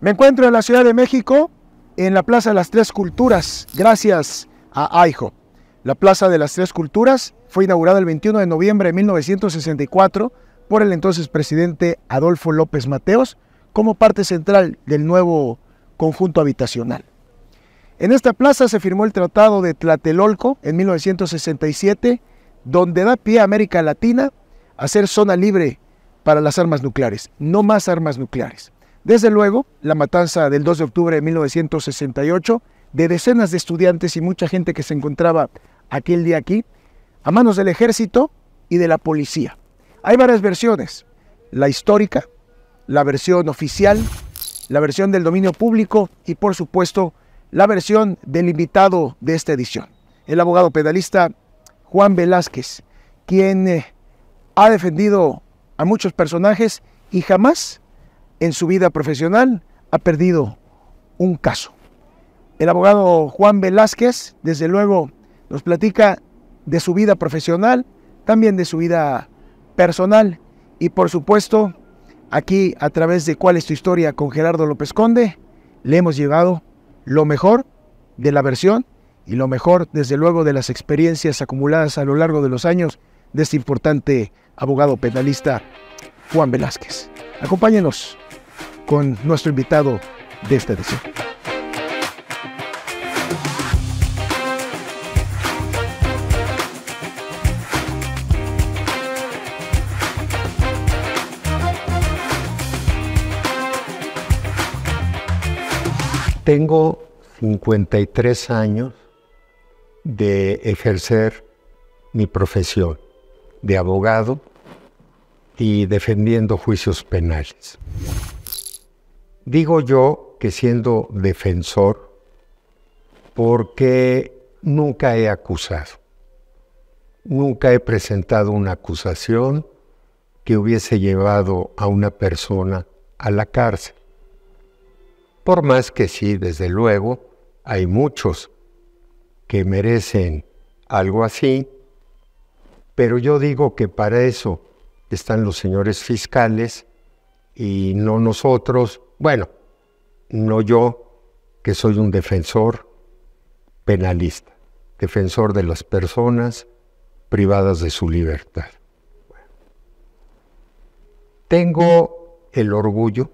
Me encuentro en la Ciudad de México, en la Plaza de las Tres Culturas, gracias a Aijo, La Plaza de las Tres Culturas fue inaugurada el 21 de noviembre de 1964 por el entonces presidente Adolfo López Mateos como parte central del nuevo conjunto habitacional. En esta plaza se firmó el Tratado de Tlatelolco en 1967, donde da pie a América Latina a ser zona libre para las armas nucleares, no más armas nucleares. Desde luego, la matanza del 2 de octubre de 1968, de decenas de estudiantes y mucha gente que se encontraba aquel día aquí, a manos del ejército y de la policía. Hay varias versiones, la histórica, la versión oficial, la versión del dominio público y por supuesto la versión del invitado de esta edición, el abogado pedalista Juan Velázquez, quien eh, ha defendido a muchos personajes y jamás en su vida profesional ha perdido un caso. El abogado Juan Velázquez, desde luego, nos platica de su vida profesional, también de su vida personal y por supuesto, aquí a través de cuál es tu historia con Gerardo López Conde, le hemos llevado lo mejor de la versión y lo mejor, desde luego, de las experiencias acumuladas a lo largo de los años de este importante abogado penalista, Juan Velázquez. Acompáñenos con nuestro invitado de esta edición. Tengo 53 años de ejercer mi profesión de abogado y defendiendo juicios penales. Digo yo que siendo defensor, porque nunca he acusado, nunca he presentado una acusación que hubiese llevado a una persona a la cárcel. Por más que sí, desde luego, hay muchos que merecen algo así, pero yo digo que para eso están los señores fiscales y no nosotros, bueno, no yo, que soy un defensor penalista, defensor de las personas privadas de su libertad. Tengo el orgullo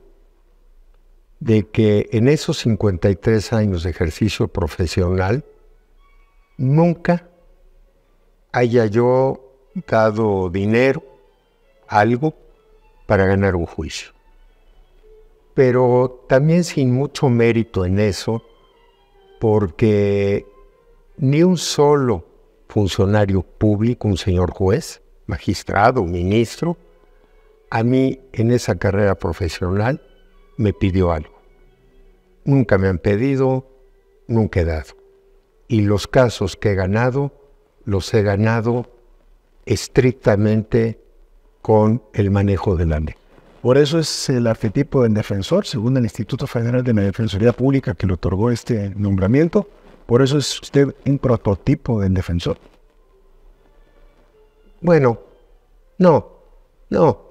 de que en esos 53 años de ejercicio profesional, nunca haya yo dado dinero, algo, para ganar un juicio pero también sin mucho mérito en eso, porque ni un solo funcionario público, un señor juez, magistrado, ministro, a mí en esa carrera profesional me pidió algo. Nunca me han pedido, nunca he dado. Y los casos que he ganado, los he ganado estrictamente con el manejo de la ley. Por eso es el arquetipo del defensor, según el Instituto Federal de la Defensoría Pública que le otorgó este nombramiento. Por eso es usted un prototipo del defensor. Bueno, no, no.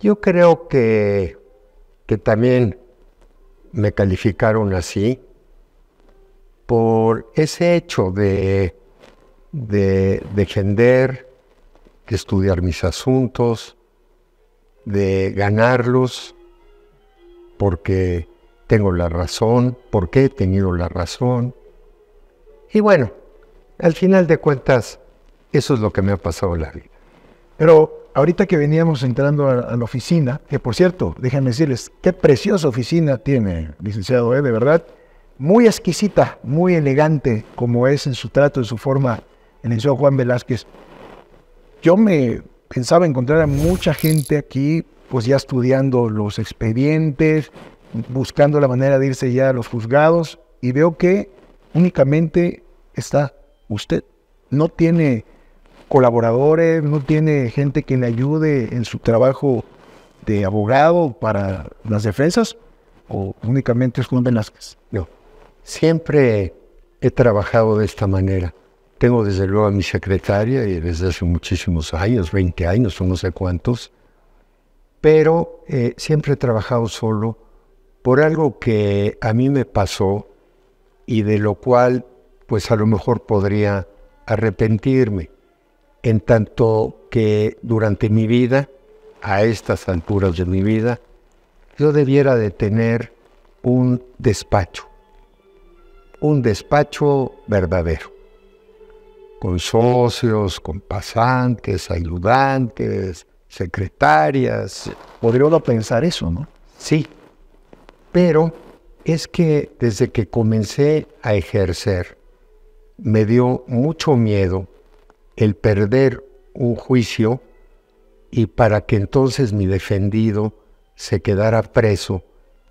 Yo creo que, que también me calificaron así por ese hecho de, de defender, de estudiar mis asuntos, de ganarlos porque tengo la razón, porque he tenido la razón. Y bueno, al final de cuentas, eso es lo que me ha pasado la vida. Pero ahorita que veníamos entrando a, la oficina, que por cierto, déjenme decirles, qué preciosa oficina tiene, licenciado, ¿eh? de verdad, muy exquisita, muy elegante, como es en su trato, en su forma, en el señor Juan Velázquez. Yo me pensaba encontrar a mucha gente aquí, pues ya estudiando los expedientes, buscando la manera de irse ya a los juzgados, y veo que únicamente está usted. No tiene colaboradores, no tiene gente que le ayude en su trabajo de abogado para las defensas, o únicamente es Juan Velázquez. No, siempre he trabajado de esta manera. Tengo desde luego a mi secretaria y desde hace muchísimos años, 20 años o no sé cuántos, pero eh, siempre he trabajado solo por algo que a mí me pasó y de lo cual pues a lo mejor podría arrepentirme, en tanto que durante mi vida, a estas alturas de mi vida, yo debiera de tener un despacho, un despacho verdadero con socios, con pasantes, ayudantes, secretarias. Podría pensar eso, ¿no? Sí, pero es que desde que comencé a ejercer, me dio mucho miedo el perder un juicio y para que entonces mi defendido se quedara preso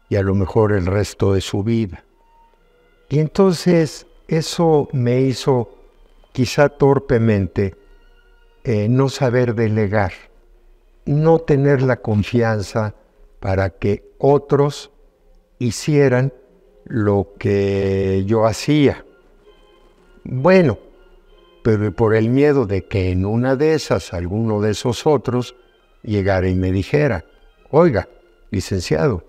y a lo mejor el resto de su vida. Y entonces eso me hizo quizá torpemente, eh, no saber delegar, no tener la confianza para que otros hicieran lo que yo hacía. Bueno, pero por el miedo de que en una de esas alguno de esos otros llegara y me dijera, oiga, licenciado,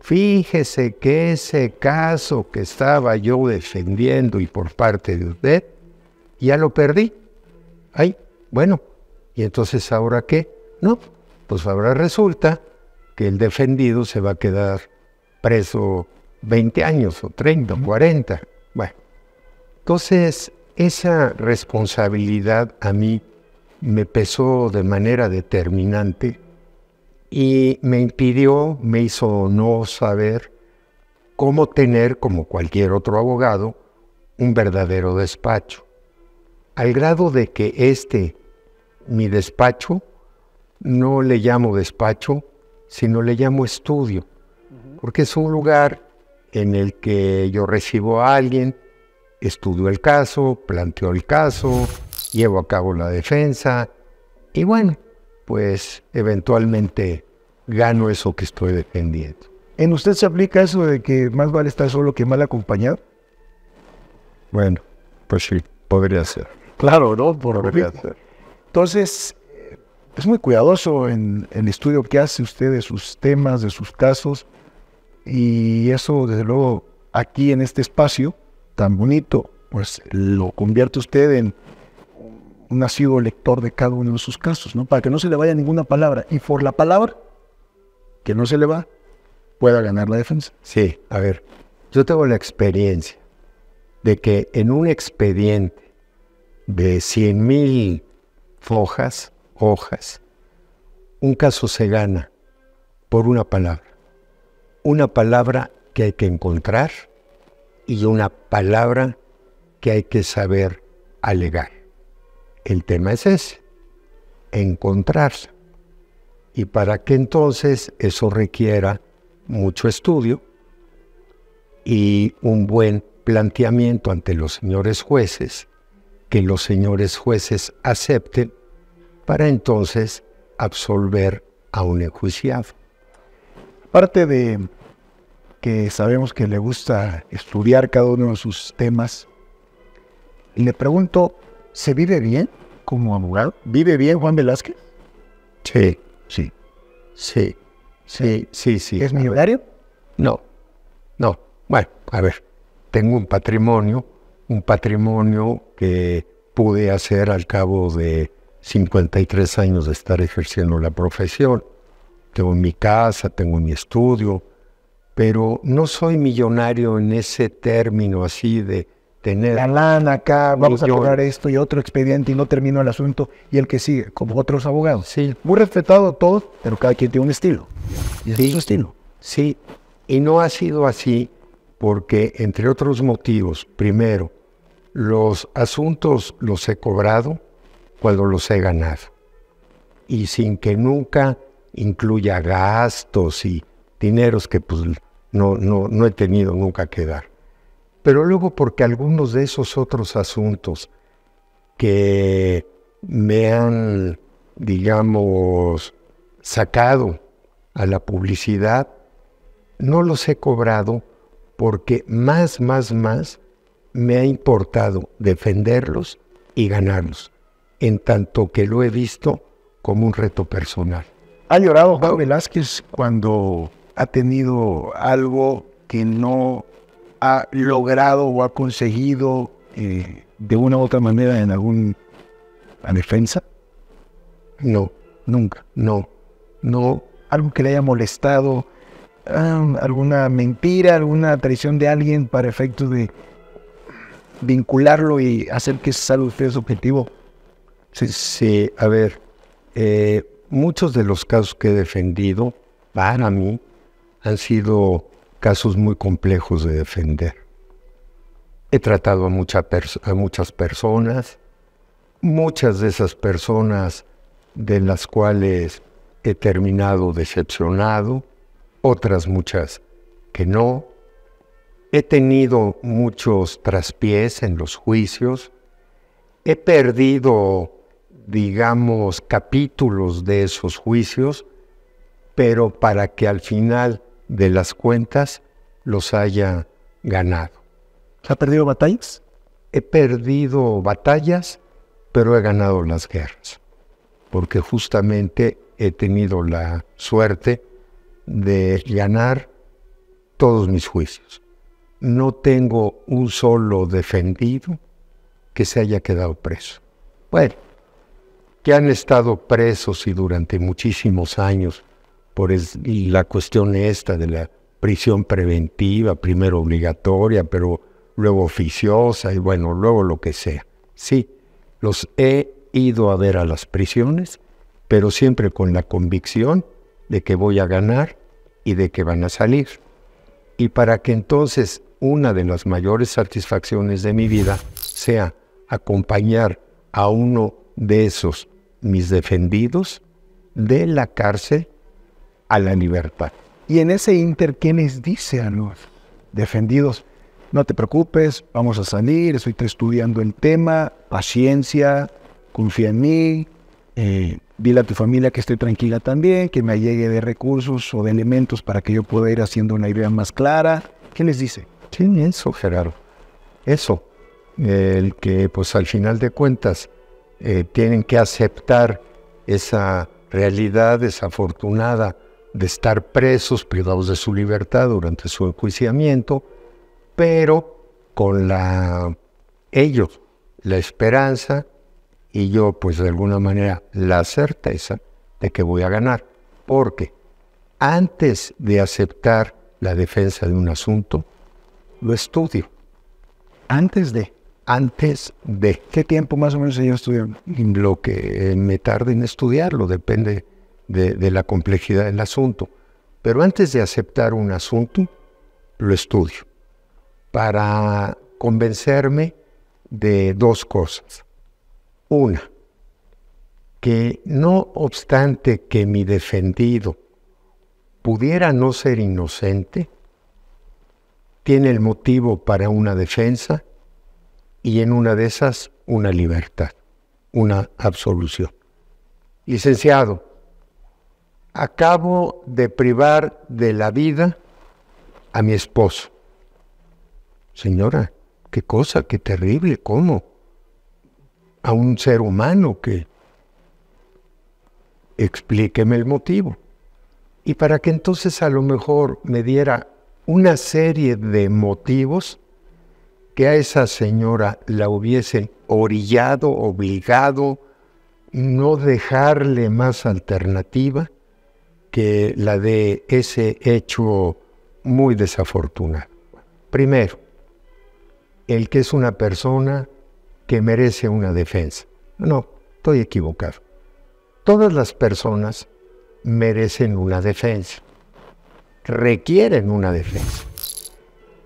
fíjese que ese caso que estaba yo defendiendo y por parte de usted ya lo perdí. Ay, bueno, ¿y entonces ahora qué? No, pues ahora resulta que el defendido se va a quedar preso 20 años o 30 o 40. Bueno, entonces esa responsabilidad a mí me pesó de manera determinante y me impidió, me hizo no saber cómo tener, como cualquier otro abogado, un verdadero despacho al grado de que este, mi despacho, no le llamo despacho, sino le llamo estudio, porque es un lugar en el que yo recibo a alguien, estudio el caso, planteo el caso, llevo a cabo la defensa y bueno, pues eventualmente gano eso que estoy defendiendo. ¿En usted se aplica eso de que más vale estar solo que mal acompañado? Bueno, pues sí, podría ser. Claro, ¿no? Por Entonces, eh, es muy cuidadoso en, el estudio que hace usted de sus temas, de sus casos, y eso, desde luego, aquí en este espacio tan bonito, pues lo convierte usted en un nacido lector de cada uno de sus casos, ¿no? Para que no se le vaya ninguna palabra, y por la palabra que no se le va, pueda ganar la defensa. Sí, a ver, yo tengo la experiencia de que en un expediente de 100.000 hojas, hojas, un caso se gana por una palabra. Una palabra que hay que encontrar y una palabra que hay que saber alegar. El tema es ese, encontrarla. Y para que entonces eso requiera mucho estudio y un buen planteamiento ante los señores jueces que los señores jueces acepten para entonces absolver a un enjuiciado. Aparte de que sabemos que le gusta estudiar cada uno de sus temas, le pregunto, ¿se vive bien como abogado? ¿Vive bien Juan Velázquez? Sí. Sí. Sí. Sí, sí, sí. ¿Es millonario? No. No. Bueno, a ver, tengo un patrimonio un patrimonio que pude hacer al cabo de 53 años de estar ejerciendo la profesión. Tengo mi casa, tengo mi estudio, pero no soy millonario en ese término así de tener... La lana acá, vamos a lograr esto y otro expediente y no termino el asunto y el que sigue, como otros abogados. Sí. Muy respetado todo, pero cada quien tiene un estilo. Y es su estilo. Sí, y no ha sido así porque entre otros motivos, primero, los asuntos los he cobrado cuando los he ganado y sin que nunca incluya gastos y dineros que pues, no, no he tenido nunca que dar. Pero luego porque algunos de esos otros asuntos que me han, digamos, sacado a la publicidad, no los he cobrado porque más, más, más me ha importado defenderlos y ganarlos, en tanto que lo he visto como un reto personal. ¿Ha llorado Juan Velázquez cuando ha tenido algo que no ha logrado o ha conseguido eh, de una u otra manera en alguna defensa? No, nunca. No, no. Algo que le haya molestado, Ah, alguna mentira, alguna traición de alguien para efecto de vincularlo y hacer que salga usted su objetivo. Sí, a ver, eh, muchos de los casos que he defendido, para mí, han sido casos muy complejos de defender. He tratado a, a muchas personas, muchas de esas personas de las cuales he terminado decepcionado, otras muchas que no. He tenido muchos traspiés en los juicios. He perdido, digamos, capítulos de esos juicios, pero para que al final de las cuentas los haya ganado. ¿Ha perdido batallas? He perdido batallas, pero he ganado las guerras, porque justamente he tenido la suerte de ganar todos mis juicios. No tengo un solo defendido que se haya quedado preso. Bueno, que han estado presos y durante muchísimos años por la cuestión esta de la prisión preventiva, primero obligatoria, pero luego oficiosa y bueno, luego lo que sea. Sí, los he ido a ver a las prisiones, pero siempre con la convicción de que voy a ganar y de que van a salir. Y para que entonces una de las mayores satisfacciones de mi vida sea acompañar a uno de esos mis defendidos de la cárcel a la libertad. Y en ese inter, ¿qué les dice a los defendidos? No te preocupes, vamos a salir, estoy estudiando el tema, paciencia, confía en mí, eh, dile a tu familia que esté tranquila también, que me llegue de recursos o de elementos para que yo pueda ir haciendo una idea más clara. ¿Qué les dice? Sí, eso, Gerardo. Eso. El que, pues al final de cuentas, eh, tienen que aceptar esa realidad desafortunada de estar presos, privados de su libertad durante su enjuiciamiento, pero con la ellos la esperanza y yo pues de alguna manera la certeza de que voy a ganar. Porque antes de aceptar la defensa de un asunto, lo estudio. Antes de. Antes de. ¿Qué tiempo más o menos se lleva estudiando? Lo que eh, me tarde en estudiarlo, depende de la complejidad del asunto. Pero antes de aceptar un asunto, lo estudio para convencerme de dos cosas. Una, que no obstante que mi defendido pudiera no ser inocente, tiene el motivo para una defensa y en una de esas una libertad, una absolución. Licenciado, acabo de privar de la vida a mi esposo. Señora, qué cosa, qué terrible, ¿cómo? a un ser humano que explíqueme el motivo. Y para que entonces a lo mejor me diera una serie de motivos que a esa señora la hubiese orillado, obligado, no dejarle más alternativa que la de ese hecho muy desafortunado. Primero, el que es una persona que merece una defensa. No, estoy equivocado. Todas las personas merecen una defensa, requieren una defensa.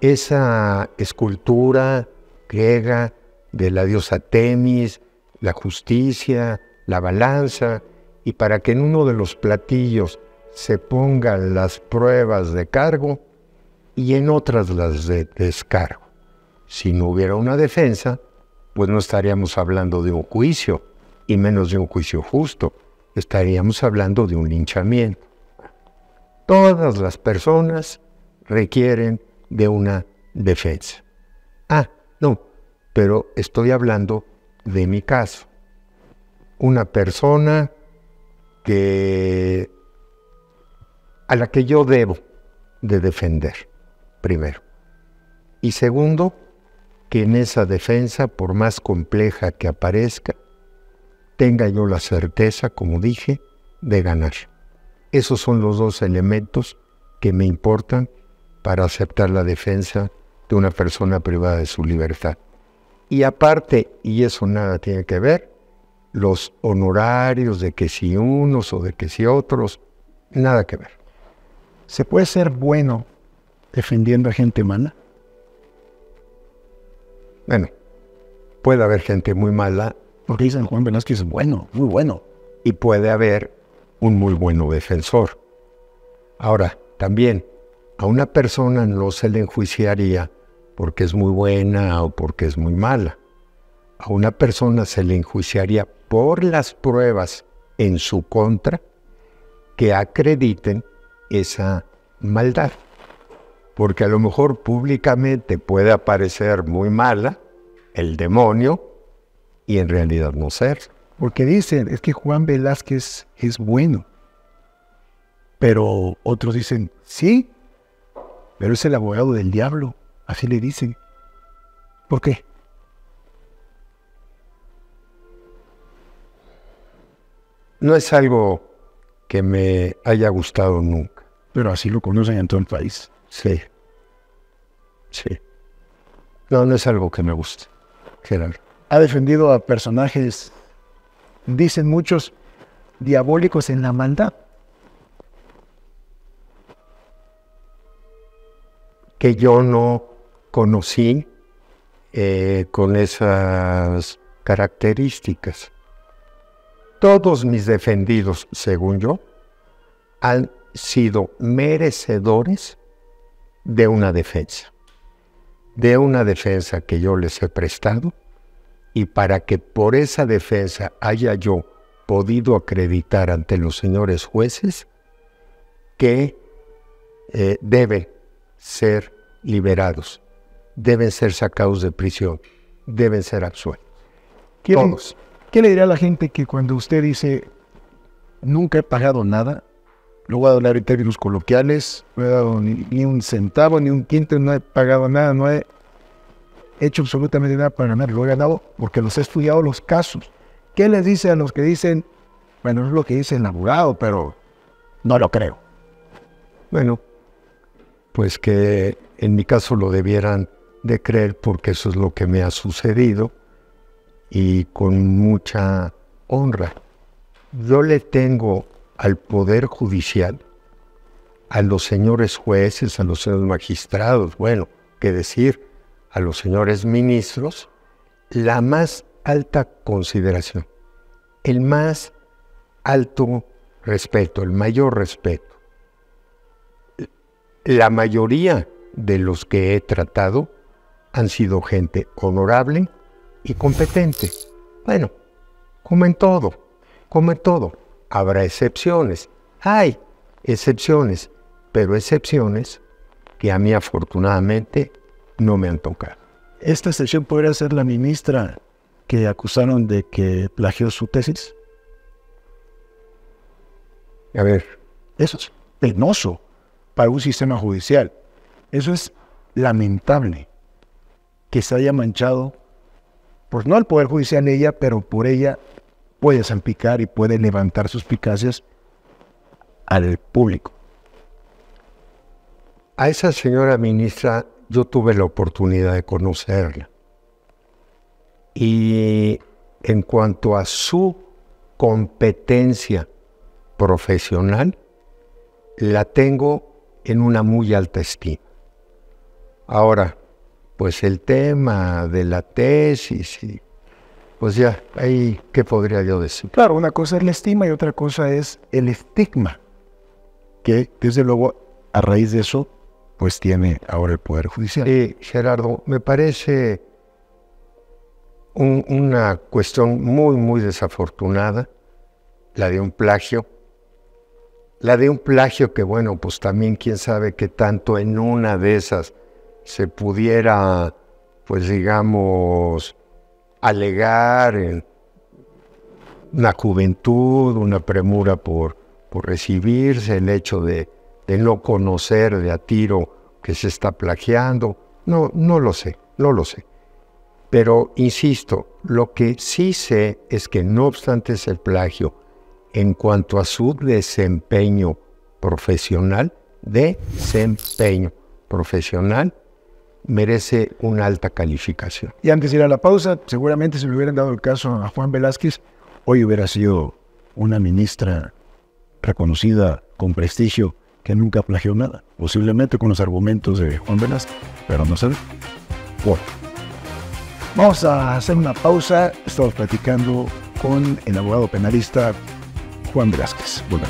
Esa escultura griega de la diosa Temis, la justicia, la balanza, y para que en uno de los platillos se pongan las pruebas de cargo y en otras las de descargo. Si no hubiera una defensa, pues no estaríamos hablando de un juicio, y menos de un juicio justo. Estaríamos hablando de un linchamiento. Todas las personas requieren de una defensa. Ah, no, pero estoy hablando de mi caso. Una persona que a la que yo debo de defender, primero. Y segundo, que en esa defensa, por más compleja que aparezca, tenga yo la certeza, como dije, de ganar. Esos son los dos elementos que me importan para aceptar la defensa de una persona privada de su libertad. Y aparte, y eso nada tiene que ver, los honorarios de que si unos o de que si otros, nada que ver. ¿Se puede ser bueno defendiendo a gente humana? Bueno, puede haber gente muy mala. Porque dicen Juan Velázquez es bueno, muy bueno. Y puede haber un muy bueno defensor. Ahora, también, a una persona no se le enjuiciaría porque es muy buena o porque es muy mala. A una persona se le enjuiciaría por las pruebas en su contra que acrediten esa maldad porque a lo mejor públicamente puede aparecer muy mala el demonio y en realidad no ser. Porque dicen, es que Juan Velázquez es bueno. Pero otros dicen, sí, pero es el abogado del diablo. Así le dicen. ¿Por qué? No es algo que me haya gustado nunca. Pero así lo conocen en todo el país. Sí. Sí. No, no es algo que me guste, Gerardo. Ha defendido a personajes, dicen muchos, diabólicos en la maldad. Que yo no conocí eh, con esas características. Todos mis defendidos, según yo, han sido merecedores de una defensa, de una defensa que yo les he prestado y para que por esa defensa haya yo podido acreditar ante los señores jueces que eh, deben ser liberados, deben ser sacados de prisión, deben ser absueltos. Todos. ¿Qué le dirá a la gente que cuando usted dice nunca he pagado nada, lo voy a en términos coloquiales, no he dado ni, un centavo, ni un quinto, no he pagado nada, no he hecho absolutamente nada para ganar, lo he ganado porque los he estudiado los casos. ¿Qué les dice a los que dicen, bueno, es lo que dice el abogado, pero no lo creo? Bueno, pues que en mi caso lo debieran de creer porque eso es lo que me ha sucedido y con mucha honra. Yo le tengo al Poder Judicial, a los señores jueces, a los señores magistrados, bueno, qué decir, a los señores ministros, la más alta consideración, el más alto respeto, el mayor respeto. La mayoría de los que he tratado han sido gente honorable y competente. Bueno, como en todo, como en todo. Habrá excepciones. Hay excepciones, pero excepciones que a mí afortunadamente no me han tocado. Esta excepción podría ser la ministra que acusaron de que plagió su tesis. A ver. Eso es penoso para un sistema judicial. Eso es lamentable que se haya manchado, pues no al Poder Judicial en ella, pero por ella puede zampicar y puede levantar sus suspicacias al público. A esa señora ministra yo tuve la oportunidad de conocerla. Y en cuanto a su competencia profesional, la tengo en una muy alta estima. Ahora, pues el tema de la tesis y pues ya, ahí, ¿qué podría yo decir? Claro, una cosa es la estima y otra cosa es el estigma, que desde luego a raíz de eso, pues tiene ahora el Poder Judicial. Gerardo, me parece una cuestión muy, muy desafortunada, la de un plagio, la de un plagio que, bueno, pues también quién sabe qué tanto en una de esas se pudiera, pues digamos, alegar en una juventud, una premura por, recibirse, el hecho de, no conocer de a tiro que se está plagiando. No, no lo sé, no lo sé. Pero insisto, lo que sí sé es que no obstante es el plagio, en cuanto a su desempeño profesional, desempeño profesional merece una alta calificación. Y antes de ir a la pausa, seguramente si le hubieran dado el caso a Juan Velázquez, hoy hubiera sido una ministra reconocida con prestigio que nunca plagió nada, posiblemente con los argumentos de Juan Velázquez, pero no sé Vamos a hacer una pausa. Estamos platicando con el abogado penalista Juan Velázquez. Bueno.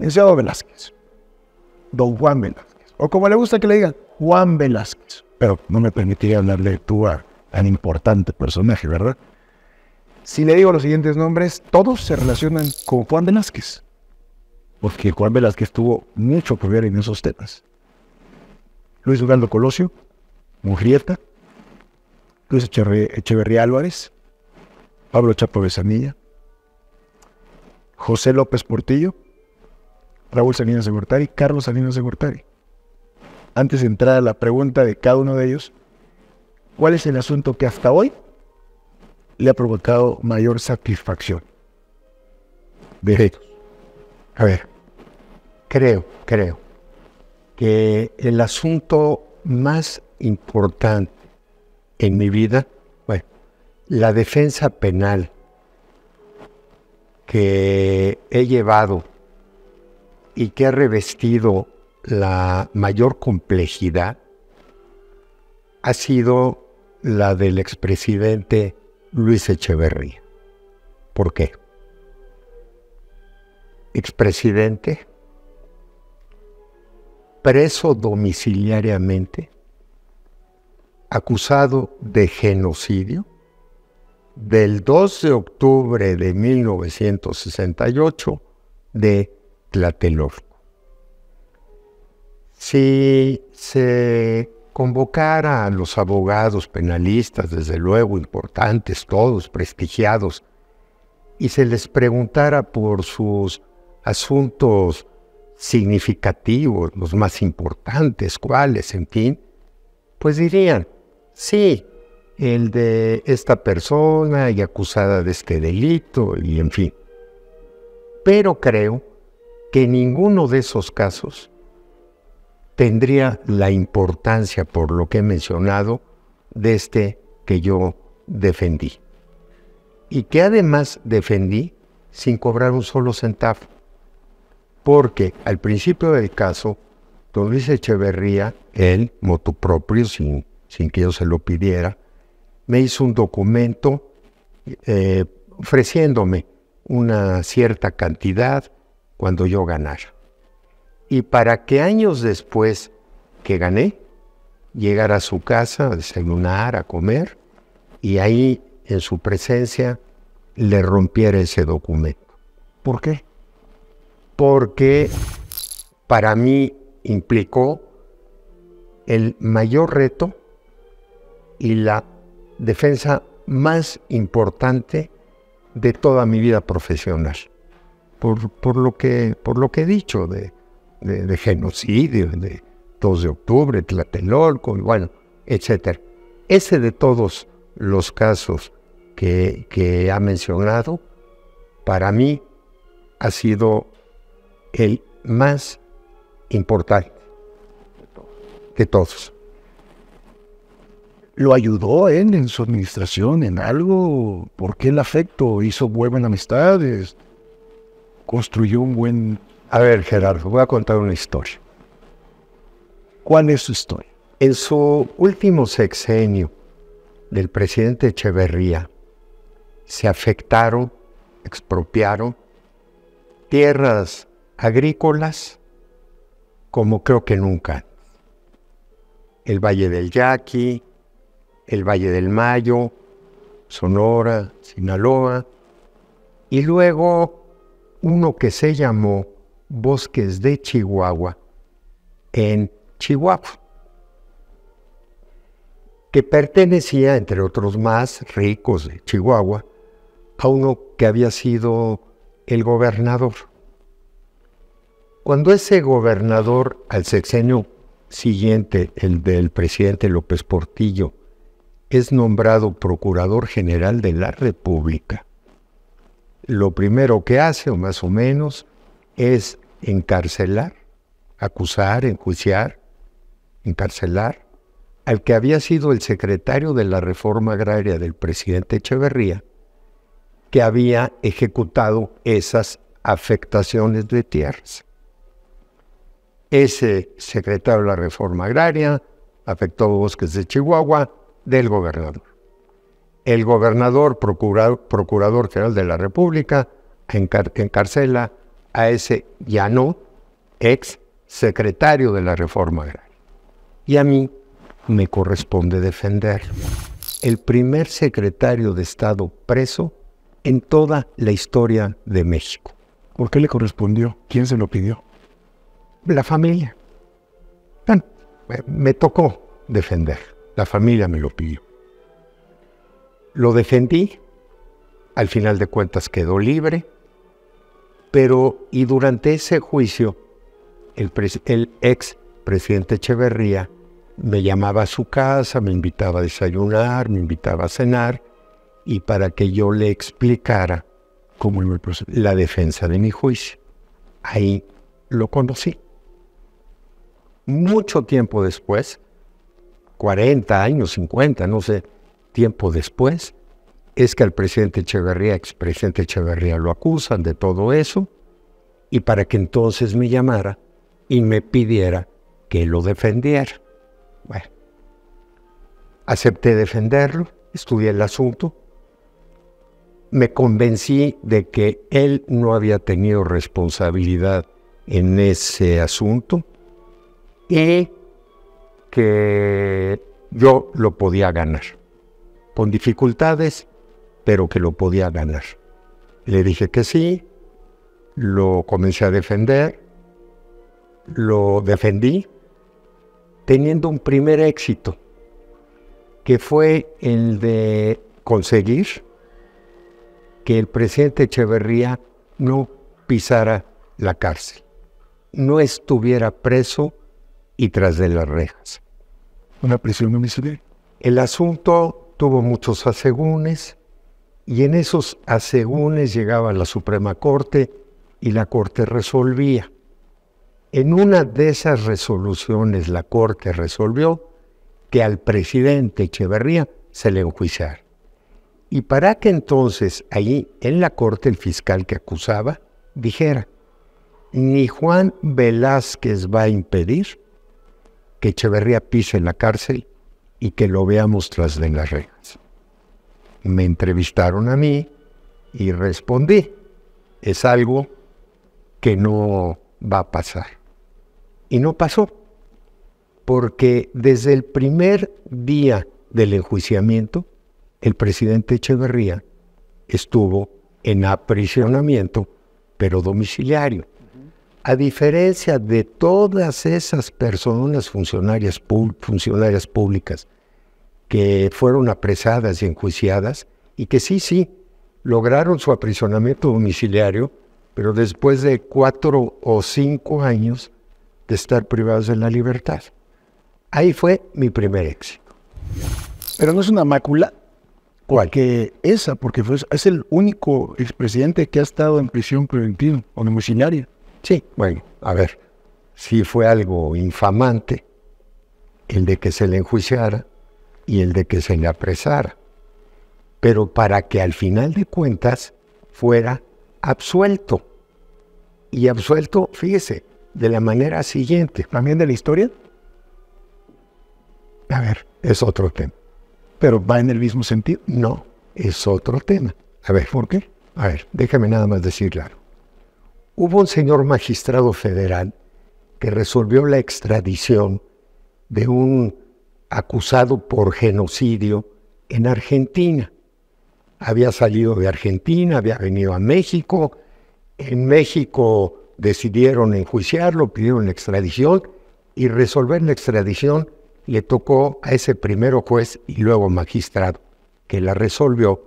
Licenciado Velázquez. Don Juan Velázquez. O como le gusta que le digan, Juan Velázquez. Pero no me permitiría hablarle tú a tan importante personaje, ¿verdad? Si le digo los siguientes nombres, todos se relacionan con Juan Velázquez. Porque Juan Velázquez tuvo mucho que ver en esos temas. Luis Ugaldo Colosio, Mujrieta, Luis Echeverría Álvarez, Pablo Chapo Besanilla, José López Portillo, Raúl Salinas de Gortari, Carlos Salinas de Gortari. Antes de entrar a la pregunta de cada uno de ellos, ¿cuál es el asunto que hasta hoy le ha provocado mayor satisfacción? De ellos. A ver, creo, creo que el asunto más importante en mi vida, bueno, la defensa penal que he llevado y que ha revestido la mayor complejidad ha sido la del expresidente Luis Echeverría. ¿Por qué? Expresidente, preso domiciliariamente, acusado de genocidio, del 2 de octubre de 1968 de Tlatelolco. Si se convocara a los abogados penalistas, desde luego importantes, todos prestigiados, y se les preguntara por sus asuntos significativos, los más importantes, cuáles, en fin, pues dirían, sí, el de esta persona y acusada de este delito, y en fin. Pero creo que ninguno de esos casos tendría la importancia, por lo que he mencionado, de este que yo defendí. Y que además defendí sin cobrar un solo centavo. Porque al principio del caso, don Luis Echeverría, él, motu proprio, sin, que yo se lo pidiera, me hizo un documento eh, ofreciéndome una cierta cantidad cuando yo ganara. Y para que años después que gané, llegara a su casa a desayunar, a comer, y ahí en su presencia le rompiera ese documento. ¿Por qué? Porque para mí implicó el mayor reto y la defensa más importante de toda mi vida profesional por, por, lo, que, por lo que he dicho de, genocidio, de 2 de octubre, Tlatelolco, bueno, etc. Ese de todos los casos que, que ha mencionado, para mí ha sido el más importante de todos. ¿Lo ayudó él en su administración en algo? ¿Por qué el afecto? ¿Hizo buenas amistades? construyó un buen... A ver, Gerardo, voy a contar una historia. ¿Cuál es su historia? En su último sexenio del presidente Echeverría, se afectaron, expropiaron tierras agrícolas como creo que nunca. El Valle del Yaqui, el Valle del Mayo, Sonora, Sinaloa, y luego uno que se llamó Bosques de Chihuahua en Chihuahua, que pertenecía, entre otros más ricos de Chihuahua, a uno que había sido el gobernador. Cuando ese gobernador al sexenio siguiente, el del presidente López Portillo, es nombrado Procurador General de la República, lo primero que hace, o más o menos, es encarcelar, acusar, enjuiciar, encarcelar al que había sido el secretario de la reforma agraria del presidente Echeverría, que había ejecutado esas afectaciones de tierras. Ese secretario de la reforma agraria afectó bosques de Chihuahua del gobernador el gobernador procurador, general de la República encarcela a ese ya no ex secretario de la Reforma Agraria. Y a mí me corresponde defender el primer secretario de Estado preso en toda la historia de México. ¿Por qué le correspondió? ¿Quién se lo pidió? La familia. Bueno, me tocó defender. La familia me lo pidió. Lo defendí, al final de cuentas quedó libre, pero y durante ese juicio el, el ex presidente Echeverría me llamaba a su casa, me invitaba a desayunar, me invitaba a cenar y para que yo le explicara cómo la defensa de mi juicio. Ahí lo conocí. Mucho tiempo después, 40 años, 50, no sé, tiempo después, es que al presidente Echeverría, expresidente Echeverría, lo acusan de todo eso, y para que entonces me llamara y me pidiera que lo defendiera. Bueno, acepté defenderlo, estudié el asunto, me convencí de que él no había tenido responsabilidad en ese asunto y que yo lo podía ganar con dificultades, pero que lo podía ganar. Le dije que sí, lo comencé a defender, lo defendí, teniendo un primer éxito, que fue el de conseguir que el presidente Echeverría no pisara la cárcel, no estuviera preso y tras de las rejas. ¿Una prisión domiciliaria? El asunto tuvo muchos asegúnes y en esos asegúnes llegaba la Suprema Corte y la Corte resolvía. En una de esas resoluciones la Corte resolvió que al presidente Echeverría se le enjuiciara. Y para que entonces ahí en la Corte el fiscal que acusaba dijera, ni Juan Velázquez va a impedir que Echeverría pise en la cárcel y que lo veamos tras de las reglas. Me entrevistaron a mí y respondí, es algo que no va a pasar. Y no pasó, porque desde el primer día del enjuiciamiento, el presidente Echeverría estuvo en aprisionamiento, pero domiciliario. A diferencia de todas esas personas funcionarias, públicas que fueron apresadas y enjuiciadas y que sí, sí, lograron su aprisionamiento domiciliario, pero después de cuatro o cinco años de estar privados de la libertad. Ahí fue mi primer éxito. Pero no es una mácula. Que esa, porque es el único expresidente que ha estado en prisión preventiva o domiciliaria. Sí, bueno, a ver, sí fue algo infamante el de que se le enjuiciara y el de que se le apresara, pero para que al final de cuentas fuera absuelto. Y absuelto, fíjese, de la manera siguiente. ¿También de la historia? A ver, es otro tema. ¿Pero va en el mismo sentido? No, es otro tema. A ver, ¿por qué? A ver, déjame nada más decir claro. Hubo un señor magistrado federal que resolvió la extradición de un acusado por genocidio en Argentina. Había salido de Argentina, había venido a México, en México decidieron enjuiciarlo, pidieron la extradición y resolver la extradición le tocó a ese primero juez y luego magistrado, que la resolvió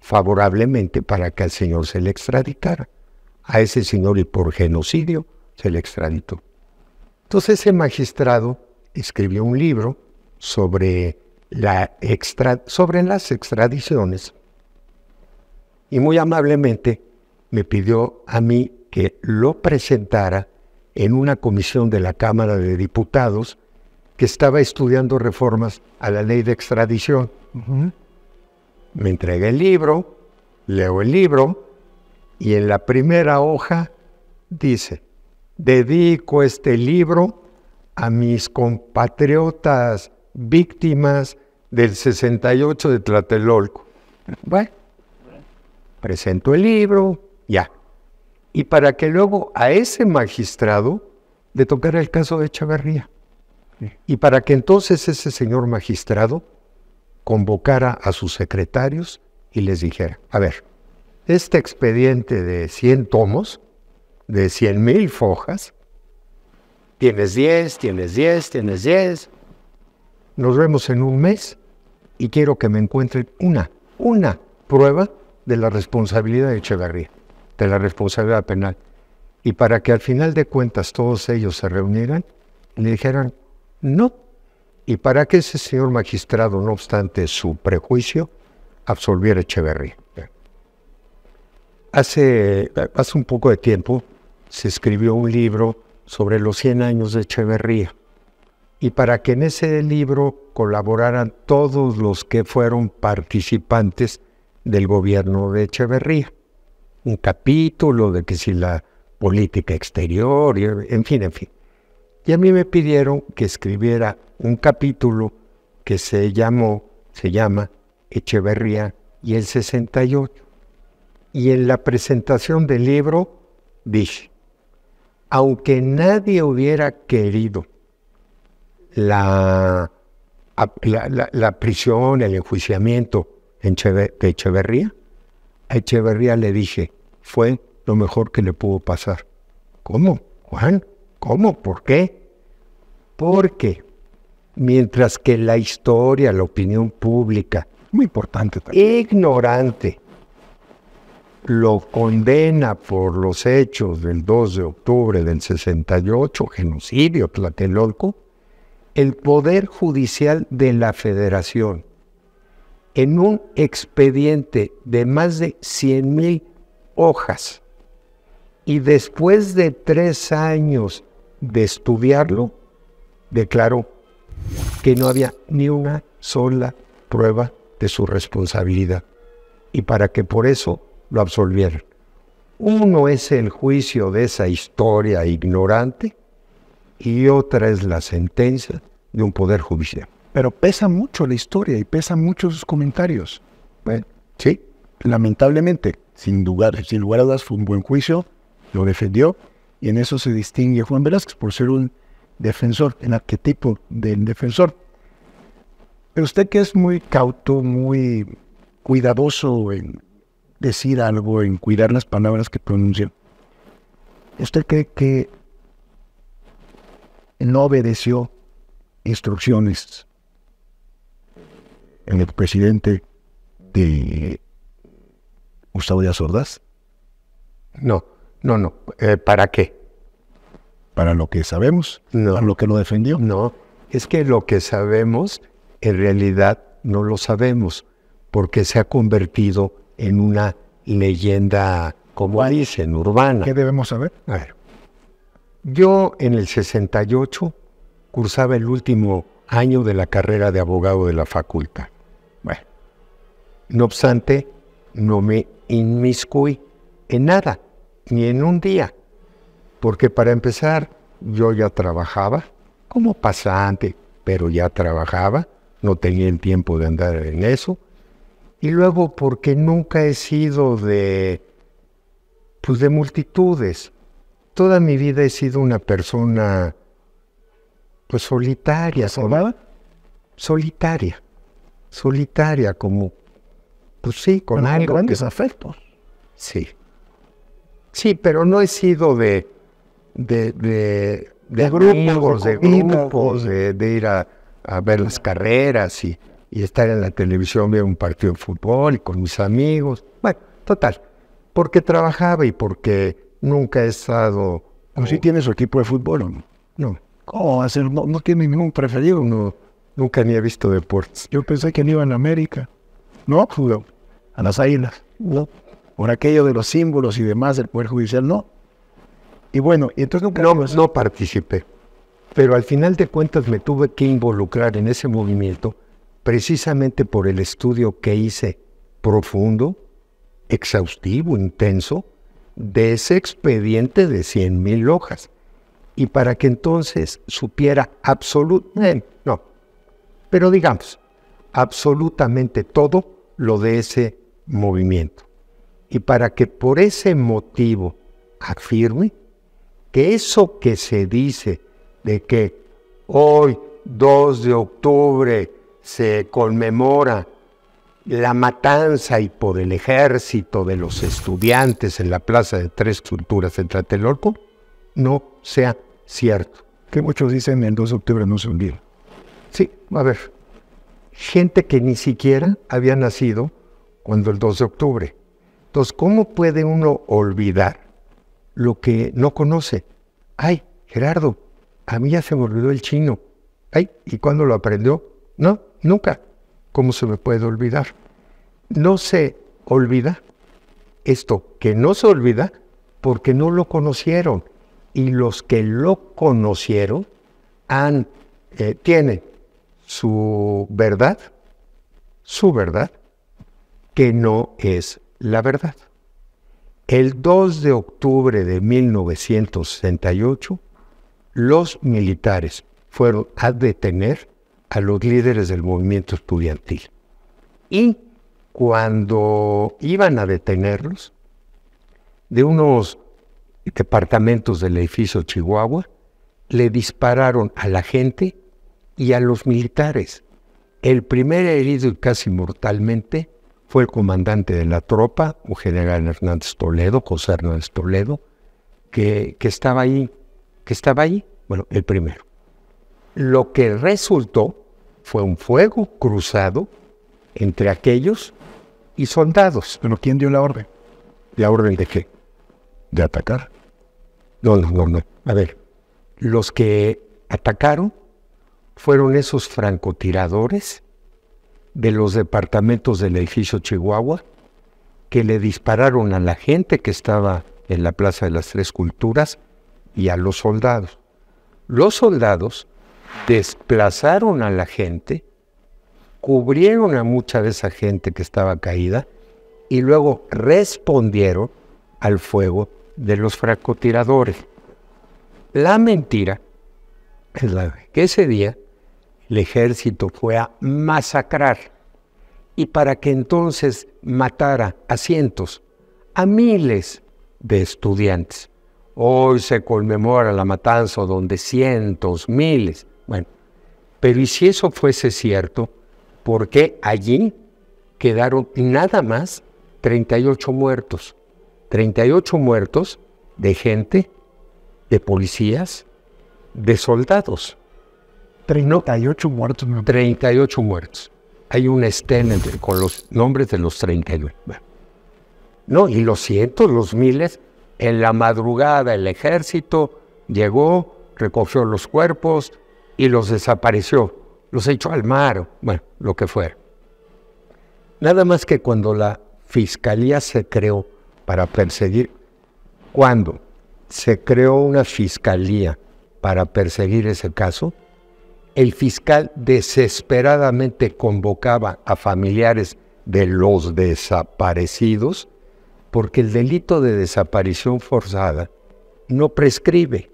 favorablemente para que al señor se le extraditara a ese señor y por genocidio se le extraditó. Entonces ese magistrado escribió un libro sobre, las extradiciones y muy amablemente me pidió a mí que lo presentara en una comisión de la Cámara de Diputados que estaba estudiando reformas a la ley de extradición. Me entregué el libro, leo el libro, y en la primera hoja dice, dedico este libro a mis compatriotas víctimas del 68 de Tlatelolco. Bueno, presento el libro, ya. Y para que luego a ese magistrado le tocara el caso de Chavarría. Y para que entonces ese señor magistrado convocara a sus secretarios y les dijera, a ver, este expediente de 100 tomos, de 100 mil fojas, tienes 10, tienes 10, tienes 10, nos vemos en un mes y quiero que me encuentren una, una prueba de la responsabilidad de Echeverría, de la responsabilidad penal. Y para que al final de cuentas todos ellos se reunieran y le dijeran no. Y para que ese señor magistrado, no obstante su prejuicio, absolviera Echeverría. Hace, hace un poco de tiempo se escribió un libro sobre los 100 años de Echeverría. Y para que en ese libro colaboraran todos los que fueron participantes del gobierno de Echeverría. Un capítulo de que si la política exterior, en fin, en fin. Y a mí me pidieron que escribiera un capítulo que se llamó, se llama Echeverría y el 68 y en la presentación del libro dije, aunque nadie hubiera querido la, la, prisión, el enjuiciamiento de Echeverría, a Echeverría le dije, fue lo mejor que le pudo pasar. ¿Cómo, Juan? ¿Cómo? ¿Por qué? Porque mientras que la historia, la opinión pública, muy importante, también. ignorante, lo condena por los hechos del 2 de octubre del 68, genocidio Tlatelolco, el Poder Judicial de la Federación, en un expediente de más de 100.000 hojas. Y después de tres años de estudiarlo, declaró que no había ni una sola prueba de su responsabilidad y para que por eso lo absolvieron. Uno es el juicio de esa historia ignorante y otra es la sentencia de un poder judicial. Pero pesa mucho la historia y pesa mucho sus comentarios. Bueno, sí, lamentablemente, sin lugar, sin lugar a dudas, fue un buen juicio, lo defendió y en eso se distingue Juan Velázquez por ser un defensor, en arquetipo del defensor. Pero usted que es muy cauto, muy cuidadoso en decir algo, en cuidar las palabras que pronuncian. ¿Usted cree que no obedeció instrucciones ...en el presidente de Gustavo Díaz Ordaz? No, no, no. Eh, ¿Para qué? Para lo que sabemos, para lo que lo defendió. No, es que lo que sabemos en realidad no lo sabemos porque se ha convertido en una leyenda, como dicen, urbana. ¿Qué debemos saber? A ver. Yo en el 68 cursaba el último año de la carrera de abogado de la facultad. Bueno, no obstante, no me inmiscuí en nada, ni en un día, porque para empezar yo ya trabajaba como pasante, pero ya trabajaba, no tenía el tiempo de andar en eso, y luego porque nunca he sido de, pues de multitudes. Toda mi vida he sido una persona, pues solitaria, ¿sabes? Solitaria, solitaria, como, pues sí, con algo. grandes afectos. Sí. Sí, pero no he sido de, de, grupos, de grupos, de, ir a, a ver las carreras y y estar en la televisión ver un partido de fútbol y con mis amigos. Bueno, total, porque trabajaba y porque nunca he estado... ¿O si tiene su equipo de fútbol o no? No. ¿Cómo No, no tiene ningún preferido. No, nunca ni he visto deportes. Yo pensé que no iba en América. ¿No? A las Islas No. Por aquello de los símbolos y demás del Poder Judicial, no. Y bueno, y entonces nunca... No, no participé. Pero al final de cuentas me tuve que involucrar en ese movimiento precisamente por el estudio que hice profundo, exhaustivo, intenso, de ese expediente de 100.000 hojas. Y para que entonces supiera absolutamente, no, pero digamos, absolutamente todo lo de ese movimiento. Y para que por ese motivo afirme que eso que se dice de que hoy, 2 de octubre, se conmemora la matanza y por el ejército de los estudiantes en la Plaza de Tres Culturas en Tlatelolco no sea cierto. Que muchos dicen el 2 de octubre no se hundió. Sí, a ver, gente que ni siquiera había nacido cuando el 2 de octubre. Entonces, ¿cómo puede uno olvidar lo que no conoce? Ay, Gerardo, a mí ya se me olvidó el chino. Ay, ¿y cuándo lo aprendió? No, Nunca. ¿Cómo se me puede olvidar? No se olvida esto que no se olvida porque no lo conocieron. Y los que lo conocieron han, eh, tiene tienen su verdad, su verdad, que no es la verdad. El 2 de octubre de 1968, los militares fueron a detener a los líderes del movimiento estudiantil. Y cuando iban a detenerlos, de unos departamentos del edificio Chihuahua, le dispararon a la gente y a los militares. El primer herido casi mortalmente fue el comandante de la tropa, un general Hernández Toledo, José Hernández Toledo, que, que estaba ahí, que estaba ahí, bueno, el primero. Lo que resultó fue un fuego cruzado entre aquellos y soldados. ¿Pero quién dio la orden? ¿La orden de qué? ¿De atacar? no, no, no. A ver, los que atacaron fueron esos francotiradores de los departamentos del edificio Chihuahua que le dispararon a la gente que estaba en la Plaza de las Tres Culturas y a los soldados. Los soldados desplazaron a la gente, cubrieron a mucha de esa gente que estaba caída y luego respondieron al fuego de los francotiradores. La mentira es la que ese día el ejército fue a masacrar y para que entonces matara a cientos, a miles de estudiantes. Hoy se conmemora la matanza donde cientos, miles bueno, pero ¿y si eso fuese cierto? ¿Por qué allí quedaron nada más 38 muertos? 38 muertos de gente, de policías, de soldados. 38 no, muertos. 38 muertos. Hay un estén con los nombres de los 39. No, y los cientos, los miles, en la madrugada el ejército llegó, recogió los cuerpos, y los desapareció, los echó al mar, bueno, lo que fuera. Nada más que cuando la fiscalía se creó para perseguir, cuando se creó una fiscalía para perseguir ese caso, el fiscal desesperadamente convocaba a familiares de los desaparecidos porque el delito de desaparición forzada no prescribe.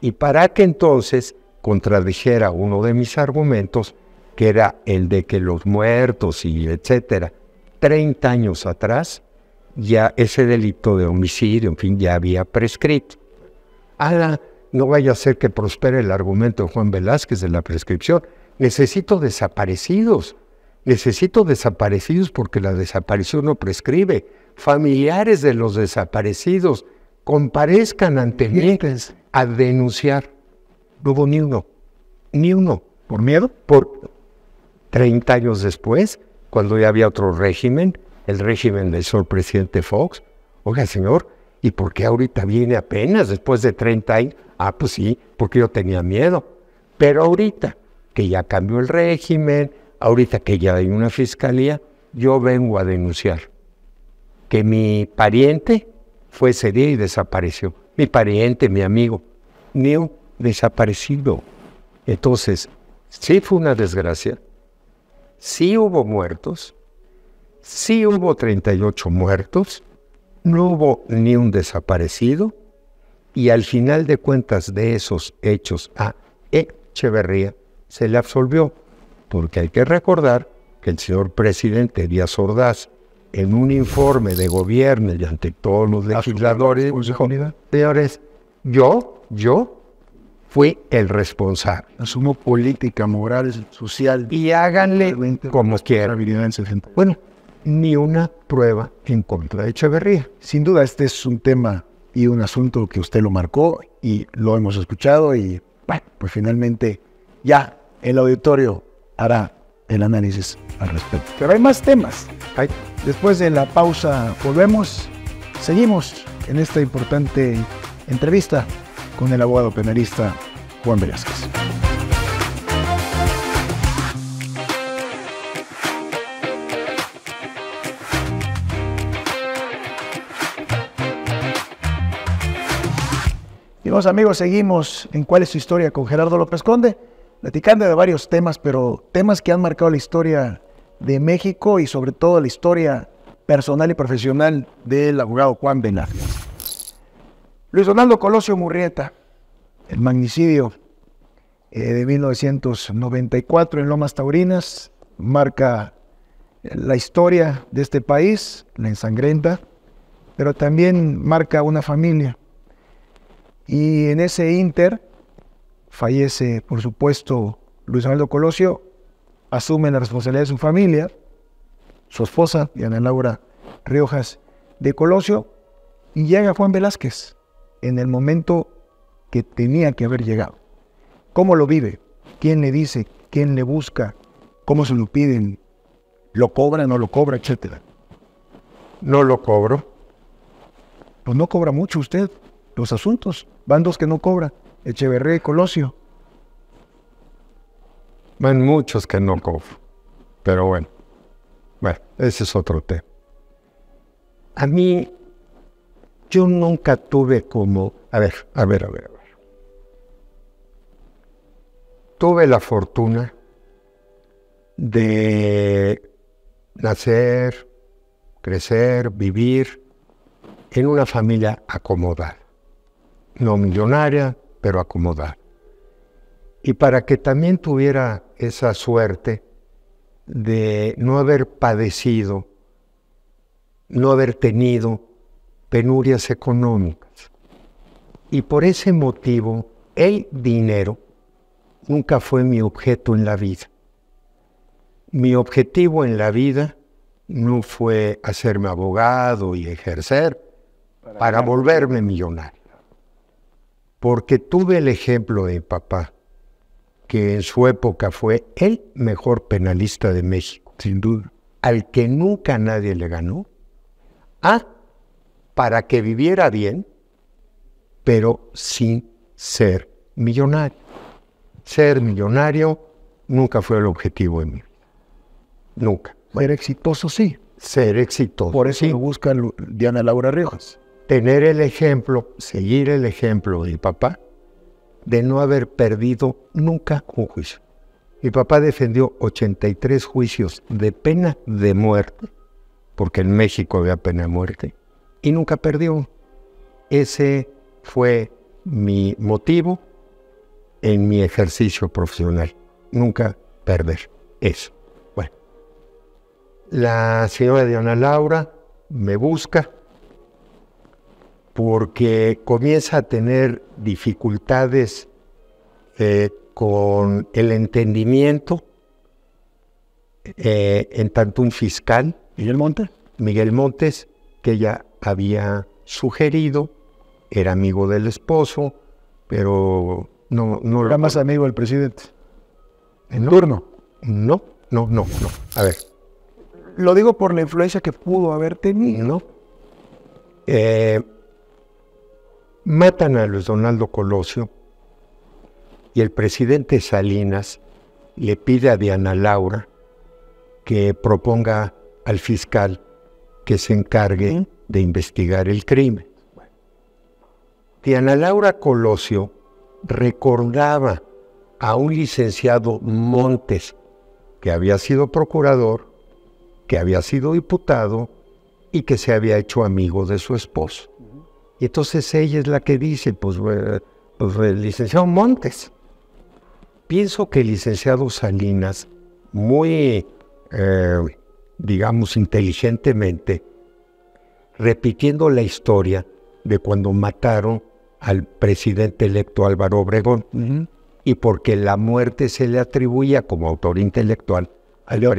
Y para que entonces contradijera uno de mis argumentos, que era el de que los muertos y etcétera, 30 años atrás, ya ese delito de homicidio, en fin, ya había prescrito. Ala, no vaya a ser que prospere el argumento de Juan Velázquez de la prescripción. Necesito desaparecidos. Necesito desaparecidos porque la desaparición no prescribe. Familiares de los desaparecidos comparezcan ante mí a denunciar. No hubo ni uno, ni uno. ¿Por miedo? Por 30 años después, cuando ya había otro régimen, el régimen del señor presidente Fox. Oiga, señor, ¿y por qué ahorita viene apenas después de 30 años? Ah, pues sí, porque yo tenía miedo. Pero ahorita que ya cambió el régimen, ahorita que ya hay una fiscalía, yo vengo a denunciar que mi pariente fue ese y desapareció. Mi pariente, mi amigo. Ni un desaparecido. Entonces, sí fue una desgracia, sí hubo muertos, sí hubo 38 muertos, no hubo ni un desaparecido, y al final de cuentas de esos hechos a Echeverría se le absolvió, porque hay que recordar que el señor presidente Díaz Ordaz, en un informe de gobierno y ante todos los legisladores, señores, yo, yo fue el responsable. Asumo política, moral, social. Y háganle como quieran. Bueno, ni una prueba en contra de Echeverría. Sin duda, este es un tema y un asunto que usted lo marcó y lo hemos escuchado y, pues finalmente ya el auditorio hará el análisis al respecto. Pero hay más temas. Después de la pausa volvemos, seguimos en esta importante entrevista con el abogado penalista Juan Velázquez. vamos amigos, seguimos en cuál es su historia con Gerardo López Conde, platicando de varios temas, pero temas que han marcado la historia de México y sobre todo la historia personal y profesional del abogado Juan Velázquez. Luis Donaldo Colosio Murrieta, el magnicidio eh, de 1994 en Lomas Taurinas, marca la historia de este país, la ensangrenta, pero también marca una familia. Y en ese inter fallece, por supuesto, Luis Donaldo Colosio, asume la responsabilidad de su familia, su esposa, Diana Laura Riojas de Colosio, y llega Juan Velázquez en el momento que tenía que haber llegado. ¿Cómo lo vive? ¿Quién le dice? ¿Quién le busca? ¿Cómo se lo piden? ¿Lo cobra, no lo cobra, etcétera? No lo cobro. Pues no cobra mucho usted. Los asuntos. Van dos que no cobra. Echeverría y Colosio. Van muchos que no cobro. Pero bueno. Bueno, ese es otro tema. A mí yo nunca tuve como, a ver, a ver, a ver, a ver. Tuve la fortuna de nacer, crecer, vivir en una familia acomodada. No millonaria, pero acomodada. Y para que también tuviera esa suerte de no haber padecido, no haber tenido penurias económicas. Y por ese motivo, el dinero nunca fue mi objeto en la vida. Mi objetivo en la vida no fue hacerme abogado y ejercer para, volverme millonario. Porque tuve el ejemplo de papá, que en su época fue el mejor penalista de México. Sin duda. Al que nunca nadie le ganó. A para que viviera bien, pero sin ser millonario. Ser millonario nunca fue el objetivo de mí. Nunca. Ser exitoso sí. Ser exitoso. Por eso busca Diana Laura Ríos. Tener el ejemplo, seguir el ejemplo de mi papá, de no haber perdido nunca un juicio. Mi papá defendió 83 juicios de pena de muerte, porque en México había pena de muerte y nunca perdió. Ese fue mi motivo en mi ejercicio profesional. Nunca perder eso. Bueno, la señora Diana Laura me busca porque comienza a tener dificultades eh, con el entendimiento eh, en tanto un fiscal. Miguel Montes. Miguel Montes, que ella había sugerido, era amigo del esposo, pero no... no ¿Era más amigo del presidente? ¿En ¿Eh, turno? No, no, no, no. A ver. Lo digo por la influencia que pudo haber tenido. No. Eh, matan a Luis Donaldo Colosio y el presidente Salinas le pide a Diana Laura que proponga al fiscal que se encargue ¿Mm? de investigar el crimen. Diana Laura Colosio recordaba a un licenciado Montes, que había sido procurador, que había sido diputado y que se había hecho amigo de su esposo. Y entonces ella es la que dice, pues, eh, pues eh, licenciado Montes. Pienso que el licenciado Salinas, muy, eh, digamos, inteligentemente, repitiendo la historia de cuando mataron al presidente electo Álvaro Obregón y porque la muerte se le atribuía como autor intelectual al León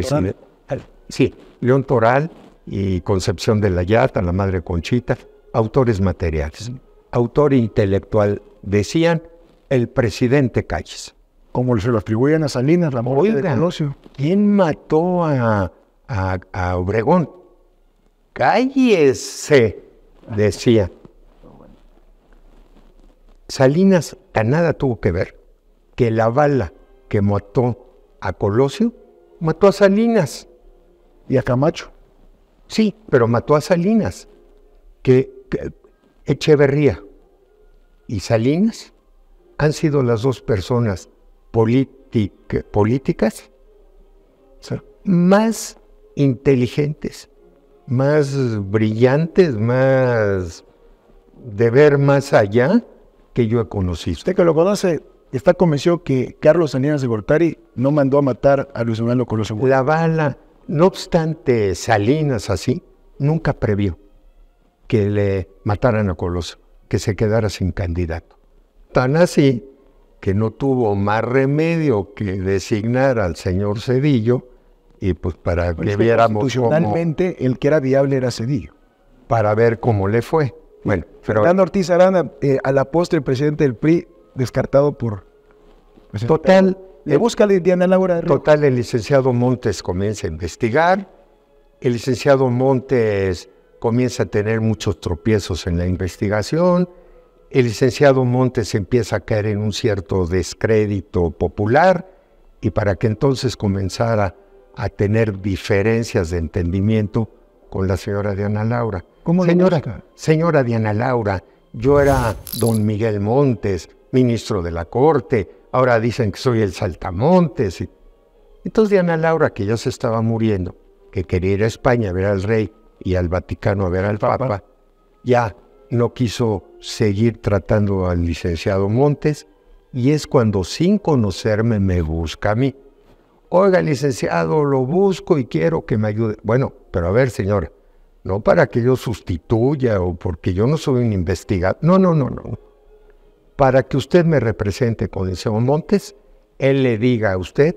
sí, León Toral y Concepción de la Yata, la madre Conchita, autores materiales. Autor intelectual, decían, el presidente Calles. Como se lo atribuyen a Salinas, la muerte de ¿Quién mató a, a Obregón? cállese, decía. Salinas a nada tuvo que ver que la bala que mató a Colosio mató a Salinas. ¿Y a Camacho? Sí, pero mató a Salinas. Que, Echeverría y Salinas han sido las dos personas políticas más inteligentes más brillantes, más de ver más allá que yo he conocido. Usted que lo conoce, está convencido que Carlos Salinas de Gortari no mandó a matar a Luis Orlando Coloso? La bala, no obstante Salinas así, nunca previó que le mataran a Coloso, que se quedara sin candidato. Tan así que no tuvo más remedio que designar al señor Cedillo y pues para que viéramos finalmente el que era viable era Cedillo para ver cómo le fue bueno pero Fernando Ortiz Arana eh, a la postre presidente del PRI descartado por total le eh, busca la Diana Laura total el licenciado Montes comienza a investigar el licenciado Montes comienza a tener muchos tropiezos en la investigación el licenciado Montes empieza a caer en un cierto descrédito popular y para que entonces comenzara a tener diferencias de entendimiento con la señora Diana Laura. ¿Cómo señora, señora Diana Laura, yo era don Miguel Montes, ministro de la Corte, ahora dicen que soy el Saltamontes. Entonces Diana Laura, que ya se estaba muriendo, que quería ir a España a ver al rey y al Vaticano a ver al Papa, ya no quiso seguir tratando al licenciado Montes y es cuando sin conocerme me busca a mí oiga, licenciado, lo busco y quiero que me ayude. Bueno, pero a ver, señora, no para que yo sustituya o porque yo no soy un investigador. No, no, no, no. Para que usted me represente con el Montes, él le diga a usted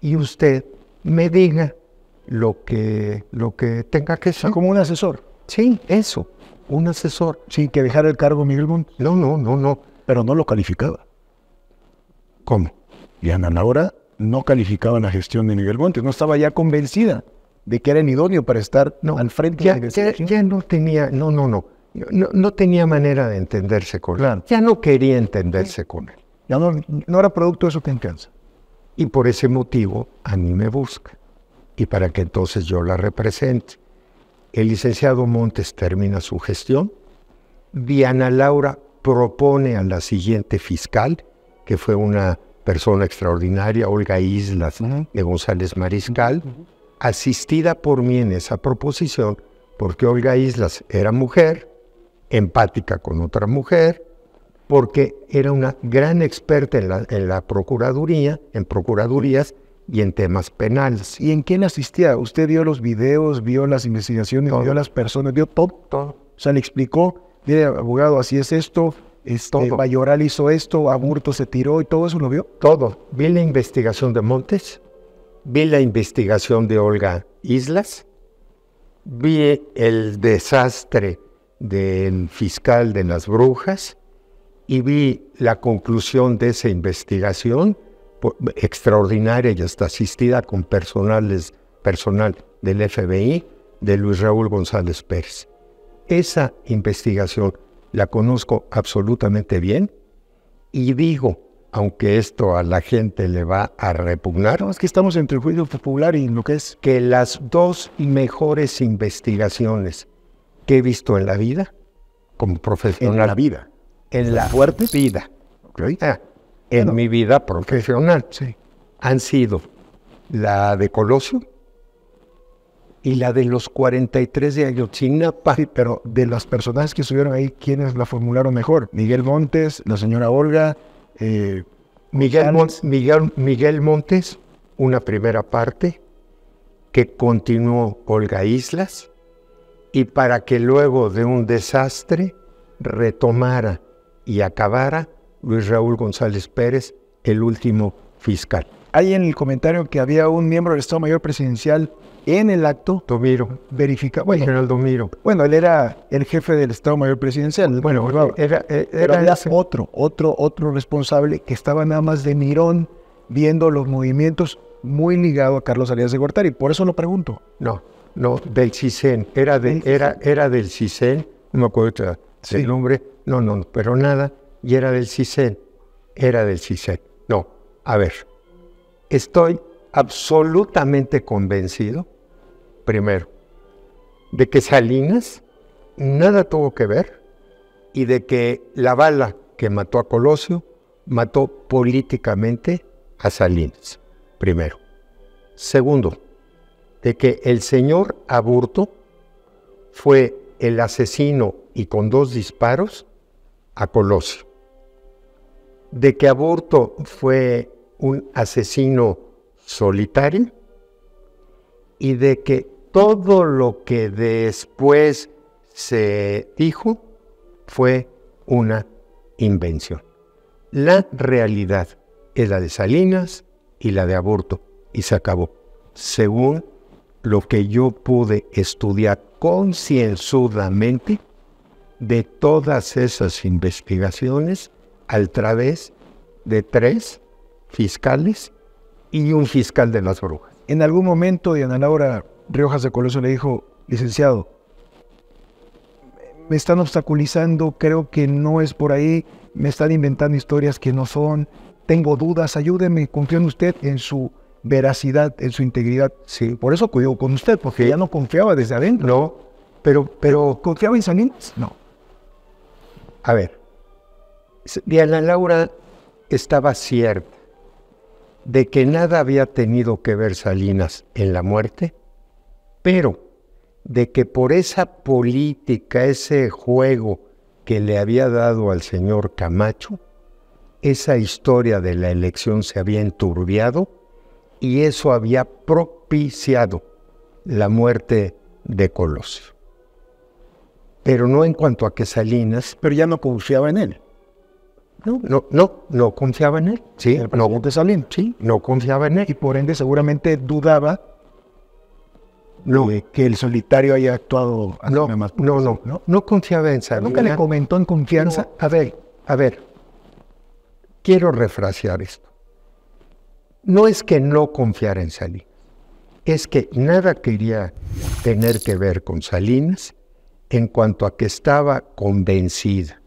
y usted me diga lo que, lo que tenga que ser. Ah, como un asesor. Sí, eso, un asesor. Sin que dejara el cargo Miguel Montes. No, no, no, no. Pero no lo calificaba. ¿Cómo? Y Ana Laura no calificaba la gestión de Miguel Montes, no estaba ya convencida de que era idóneo para estar al frente de la gestión. ya, no tenía, no, no, no, no, tenía manera de entenderse con él. Ya no quería entenderse con él. Ya no, era producto de su confianza. Y por ese motivo a mí me busca. Y para que entonces yo la represente. El licenciado Montes termina su gestión. Diana Laura propone a la siguiente fiscal, que fue una persona extraordinaria, Olga Islas de González Mariscal, asistida por mí en esa proposición, porque Olga Islas era mujer, empática con otra mujer, porque era una gran experta en la, Procuraduría, en Procuradurías y en temas penales. ¿Y en quién asistía? ¿Usted vio los videos, vio las investigaciones, vio las personas, vio todo? todo? O le explicó, mire, abogado, así es esto, el Mayoral hizo esto, Aburto se tiró y todo eso lo vio. Todo. Vi la investigación de Montes, vi la investigación de Olga Islas, vi el desastre del fiscal de las brujas y vi la conclusión de esa investigación extraordinaria y hasta asistida con personal del FBI de Luis Raúl González Pérez. Esa investigación la conozco absolutamente bien y digo, aunque esto a la gente le va a repugnar, es que estamos entre el juicio popular y lo que es, que las dos mejores investigaciones que he visto en la vida, como profesional. En la vida. En la fuerte vida. Ah, en mi vida profesional. Han sido la de Colosio y la de los 43 de Ayotzinapa, pero de las personajes que estuvieron ahí, ¿quiénes la formularon mejor? Miguel Montes, la señora Olga, eh, Miguel Montes, una primera parte que continuó Olga Islas y para que luego de un desastre retomara y acabara Luis Raúl González Pérez, el último fiscal. Hay en el comentario que había un miembro del Estado Mayor Presidencial en el acto. Domiro. Verificaba. Bueno, general Domiro. Bueno, él era el jefe del Estado Mayor Presidencial. Bueno, era, eh, otro, otro, otro responsable que estaba nada más de mirón viendo los movimientos muy ligado a Carlos Arias de Gortari. Por eso lo pregunto. No, no, del CISEN. Era, de, era, era del CISEN. No me acuerdo el nombre. No, no, no, pero nada. Y era del CISEN. Era del CISEN. No, a ver. Estoy absolutamente convencido primero, de que Salinas nada tuvo que ver y de que la bala que mató a Colosio mató políticamente a Salinas, primero. Segundo, de que el señor Aburto fue el asesino y con dos disparos a Colosio. De que Aburto fue un asesino solitario y de que todo lo que después se dijo fue una invención. La realidad es la de Salinas y la de aborto, y se acabó. Según lo que yo pude estudiar concienzudamente de todas esas investigaciones a través de tres fiscales y un fiscal de las brujas. En algún momento, Diana Laura, Riojas de Colosio le dijo, licenciado, me están obstaculizando, creo que no es por ahí, me están inventando historias que no son, tengo dudas, ayúdeme, confío en usted, en su veracidad, en su integridad. Sí. Por eso cuido con usted, porque ya no confiaba desde adentro. No. Pero, pero ¿confiaba en Salinas? No. A ver, Diana Laura estaba cierta de que nada había tenido que ver Salinas en la muerte pero de que por esa política, ese juego que le había dado al señor Camacho, esa historia de la elección se había enturbiado y eso había propiciado la muerte de Colosio. Pero no en cuanto a que Salinas... Pero ya no confiaba en él. No, no, no, no confiaba en él. Sí, el Sí, no confiaba en él. Y por ende seguramente dudaba no, que, el solitario haya actuado no, no, no, no, confiaba en Salinas ¿Nunca le comentó en confianza? a ver, a ver, quiero refrasear esto. No es que no confiara en Salinas, es que nada quería tener que ver con Salinas en cuanto a que estaba convencida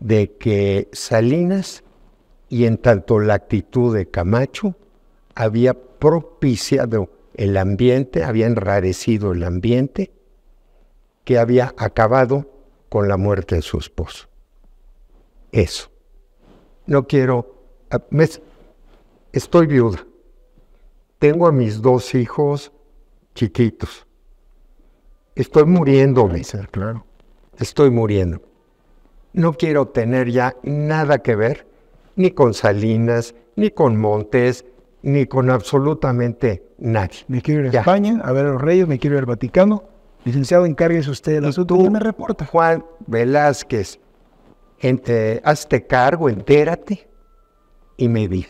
de que Salinas y en tanto la actitud de Camacho había propiciado el ambiente, había enrarecido el ambiente, que había acabado con la muerte de su esposo. Eso. No quiero... Ah, estoy viuda. Tengo a mis dos hijos chiquitos. Estoy muriéndome. Claro. Estoy muriendo. No quiero tener ya nada que ver ni con Salinas, ni con Montes, ni con absolutamente nadie. Me quiero ir a España, a ver a los reyes, me quiero ir al Vaticano. Licenciado, encárguese usted del asunto. ¿Qué me reporta? Juan Velázquez, gente, hazte cargo, entérate y me vi.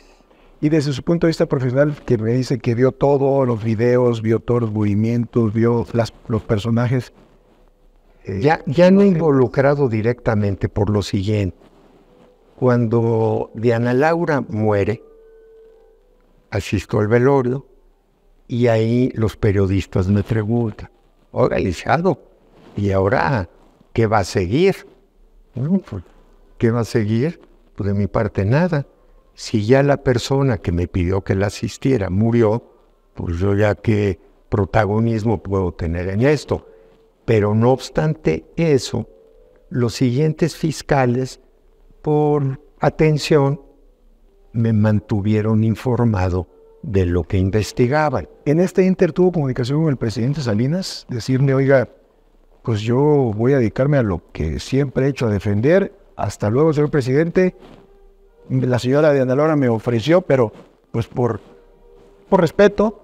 Y desde su punto de vista profesional, que me dice que vio todos los videos, vio todos los movimientos, vio las, los personajes. Eh, ya, ya no involucrado directamente por lo siguiente. Cuando Diana Laura muere, asisto al velorio y ahí los periodistas me preguntan, oiga, ¿y ahora qué va a seguir? Pues, ¿Qué va a seguir? Pues de mi parte nada. Si ya la persona que me pidió que la asistiera murió, pues yo ya qué protagonismo puedo tener en esto. Pero no obstante eso, los siguientes fiscales, por atención, me mantuvieron informado de lo que investigaban. En este inter tuvo comunicación con el presidente Salinas, decirme, oiga, pues yo voy a dedicarme a lo que siempre he hecho, a defender. Hasta luego, señor presidente. La señora de Andalora me ofreció, pero pues por, por respeto,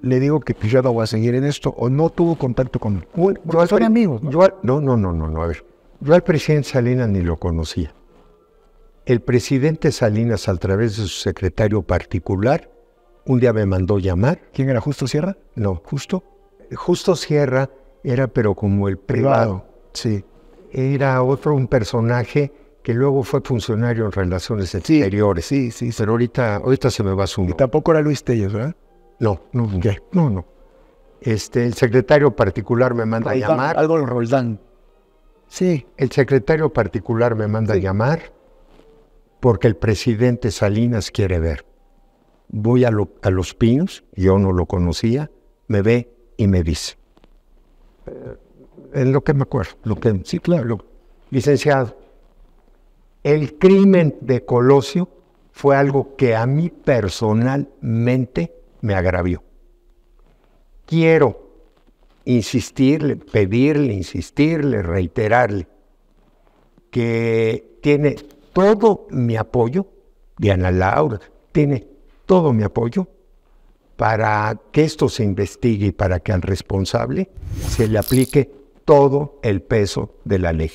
le digo que pues, yo no voy a seguir en esto, o no tuvo contacto con él. amigos. ¿no? no, no, no, no, no, a ver. Yo al presidente Salinas ni lo conocía. El presidente Salinas, a través de su secretario particular, un día me mandó llamar. ¿Quién era Justo Sierra? No, Justo. Justo Sierra era, pero como el privado. Sí. Era otro, un personaje que luego fue funcionario en relaciones exteriores. Sí, sí, sí. Pero ahorita, ahorita se me va a sumar. Y tampoco era Luis Tellos, ¿verdad? No, no, no, Este, el secretario particular me manda a llamar. Algo en Roldán. Sí. El secretario particular me manda a llamar porque el presidente Salinas quiere ver. Voy a, Los Pinos, yo no lo conocía, me ve y me dice. Eh, es lo que me acuerdo, lo que, sí, claro, licenciado, el crimen de Colosio fue algo que a mí personalmente me agravió. Quiero insistirle, pedirle, insistirle, reiterarle, que tiene todo mi apoyo, Diana Laura, tiene todo mi apoyo para que esto se investigue y para que al responsable se le aplique todo el peso de la ley.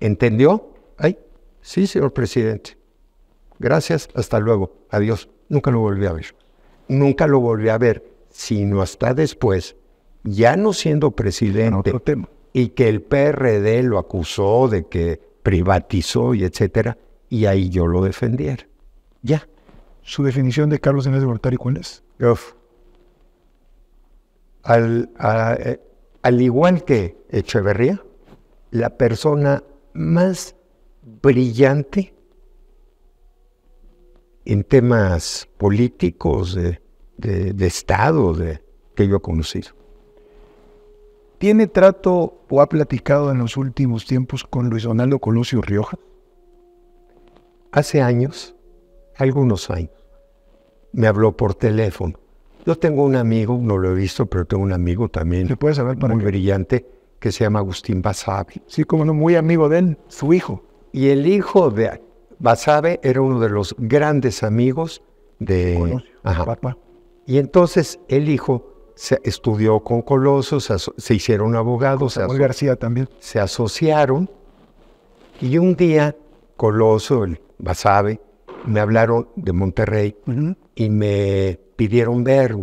¿Entendió? Ay, sí, señor presidente. Gracias, hasta luego. Adiós. Nunca lo volví a ver. Nunca lo volví a ver, sino hasta después, ya no siendo presidente, tema. y que el PRD lo acusó de que privatizó y etcétera, y ahí yo lo defendiera. Ya. ¿Su definición de Carlos Inés de Bortari cuál es? Eh, al, igual que Echeverría, la persona más brillante en temas políticos de, Estado de, que yo he conocido. ¿Tiene trato o ha platicado en los últimos tiempos con Luis Donaldo Colosio Rioja? Hace años, algunos años, me habló por teléfono. Yo tengo un amigo, no lo he visto, pero tengo un amigo también puedes saber para muy brillante que se llama Agustín Basabe. Sí, como no, muy amigo de él, su hijo. Y el hijo de Basabe era uno de los grandes amigos de... Colosio, Papá. Y entonces el hijo se estudió con Coloso, se, hicieron abogados. García también. Se asociaron y un día Coloso, el Basabe, me hablaron de Monterrey y me pidieron ver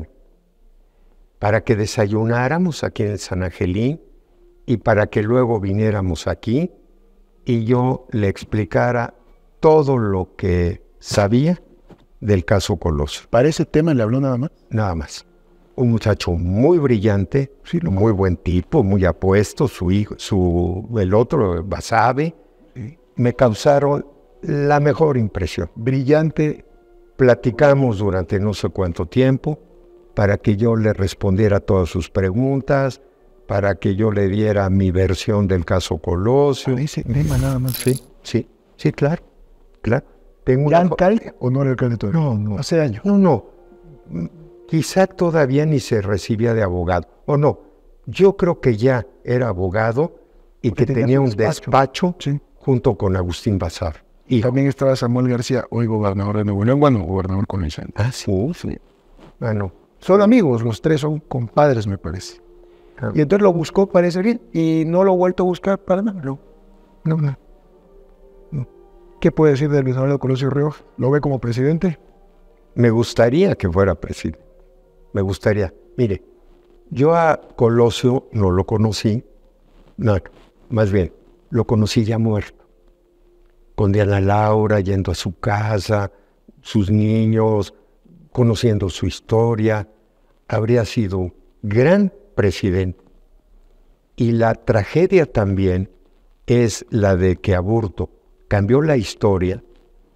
para que desayunáramos aquí en San Angelín y para que luego viniéramos aquí y yo le explicara todo lo que sabía del caso Coloso. ¿Para ese tema le habló nada más? Nada más un muchacho muy brillante, muy buen tipo, muy apuesto, su hijo, su, el otro, Basabe, me causaron la mejor impresión. Brillante, platicamos durante no sé cuánto tiempo para que yo le respondiera todas sus preguntas, para que yo le diera mi versión del caso Colosio. Dice nada más. Sí, sí, sí, claro, claro. Tengo alcalde o no era alcalde No, no. ¿Hace años? No, no mm, quizá todavía ni se recibía de abogado, o no, yo creo que ya era abogado y que tenía, un despacho, junto con Agustín Bazar. Y también estaba Samuel García, hoy gobernador de Nuevo León, bueno, gobernador con Vicente. Ah, uh, sí. Bueno, son amigos, los tres son compadres, me parece. Ah. Y entonces lo buscó parece bien y no lo ha vuelto a buscar para nada, no. No, no. ¿Qué puede decir de Luis Manuel Colosio Ríos? ¿Lo ve como presidente? Me gustaría que fuera presidente me gustaría. Mire, yo a Colosio no lo conocí, más bien, lo conocí ya muerto, con Diana Laura yendo a su casa, sus niños, conociendo su historia. Habría sido gran presidente. Y la tragedia también es la de que Aburto cambió la historia,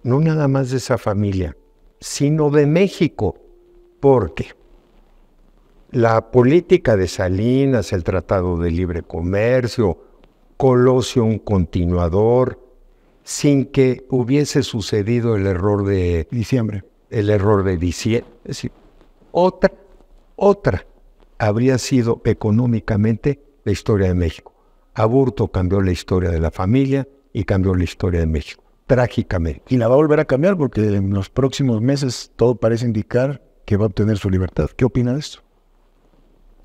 no nada más de esa familia, sino de México, porque la política de Salinas, el Tratado de Libre Comercio, Colosio un continuador, sin que hubiese sucedido el error de diciembre. El error de diciembre. Es decir, otra, otra habría sido económicamente la historia de México. Aburto cambió la historia de la familia y cambió la historia de México, trágicamente. Y la va a volver a cambiar porque en los próximos meses todo parece indicar que va a obtener su libertad. ¿Qué opina de esto?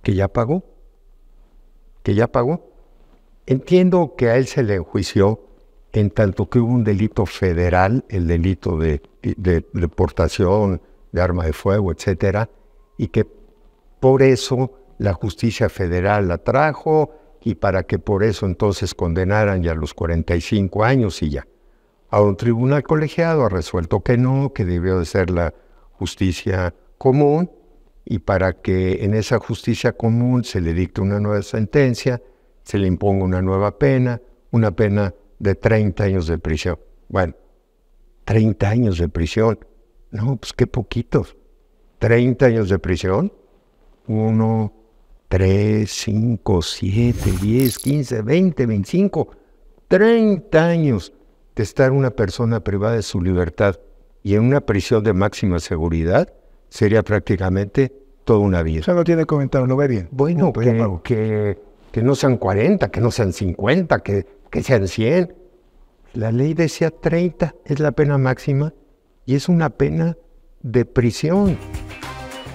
que ya pagó, que ya pagó. Entiendo que a él se le enjuició en tanto que hubo un delito federal, el delito de, deportación de arma de fuego, etcétera, y que por eso la justicia federal la trajo y para que por eso entonces condenaran ya los 45 años y ya. A un tribunal colegiado ha resuelto que no, que debió de ser la justicia común y para que en esa justicia común se le dicte una nueva sentencia, se le imponga una nueva pena, una pena de 30 años de prisión. Bueno, 30 años de prisión. No, pues qué poquitos. 30 años de prisión. uno tres cinco siete diez quince veinte veinticinco 30 años de estar una persona privada de su libertad y en una prisión de máxima seguridad sería prácticamente toda una vida. O sea, no tiene comentado, lo ve bien. Bueno, que, que, no sean 40, que no sean 50, que, que sean 100. La ley decía 30 es la pena máxima y es una pena de prisión.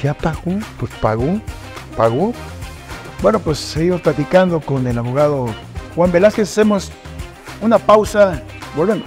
Ya pagó, pues pagó, pagó. Bueno, pues seguimos platicando con el abogado Juan Velázquez. Hacemos una pausa, volvemos.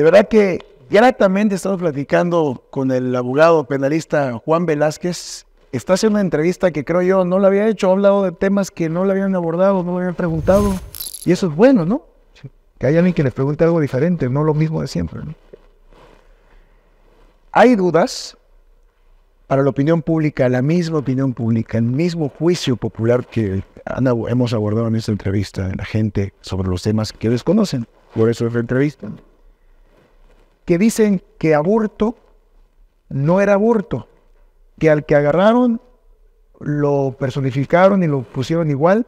De verdad que he estado platicando con el abogado penalista Juan Velázquez. Está haciendo una entrevista que creo yo no la había hecho, ha hablado de temas que no le habían abordado, no le habían preguntado. Y eso es bueno, ¿no? Que haya alguien que le pregunte algo diferente, no lo mismo de siempre. Hay dudas para la opinión pública, la misma opinión pública, el mismo juicio popular que hemos abordado en esta entrevista, la gente sobre los temas que desconocen. Por eso es la entrevista que dicen que aborto no era aborto, que al que agarraron lo personificaron y lo pusieron igual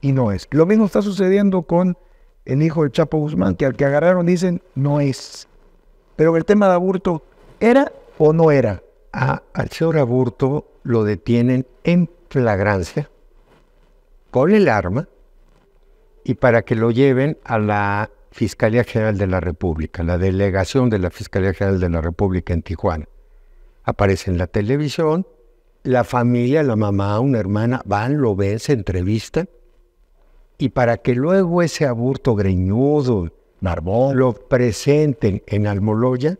y no es. Lo mismo está sucediendo con el hijo de Chapo Guzmán, que al que agarraron dicen no es. Pero el tema de aborto, ¿era o no era? A, al señor aborto lo detienen en flagrancia con el arma y para que lo lleven a la Fiscalía General de la República, la delegación de la Fiscalía General de la República en Tijuana. Aparece en la televisión, la familia, la mamá, una hermana, van, lo ven, se entrevistan, y para que luego ese aburto greñudo Narbón. lo presenten en Almoloya,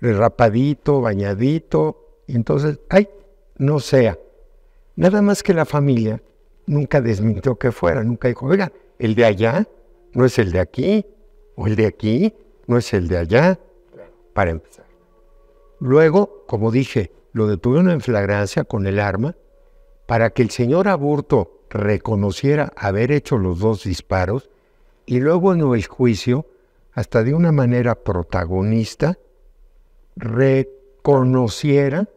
rapadito, bañadito, y entonces, ay, no sea. Nada más que la familia nunca desmintió que fuera, nunca dijo, oiga, el de allá no es el de aquí, o el de aquí, no es el de allá, para empezar. Luego, como dije, lo detuvieron en flagrancia con el arma para que el señor Aburto reconociera haber hecho los dos disparos y luego en el juicio, hasta de una manera protagonista, reconociera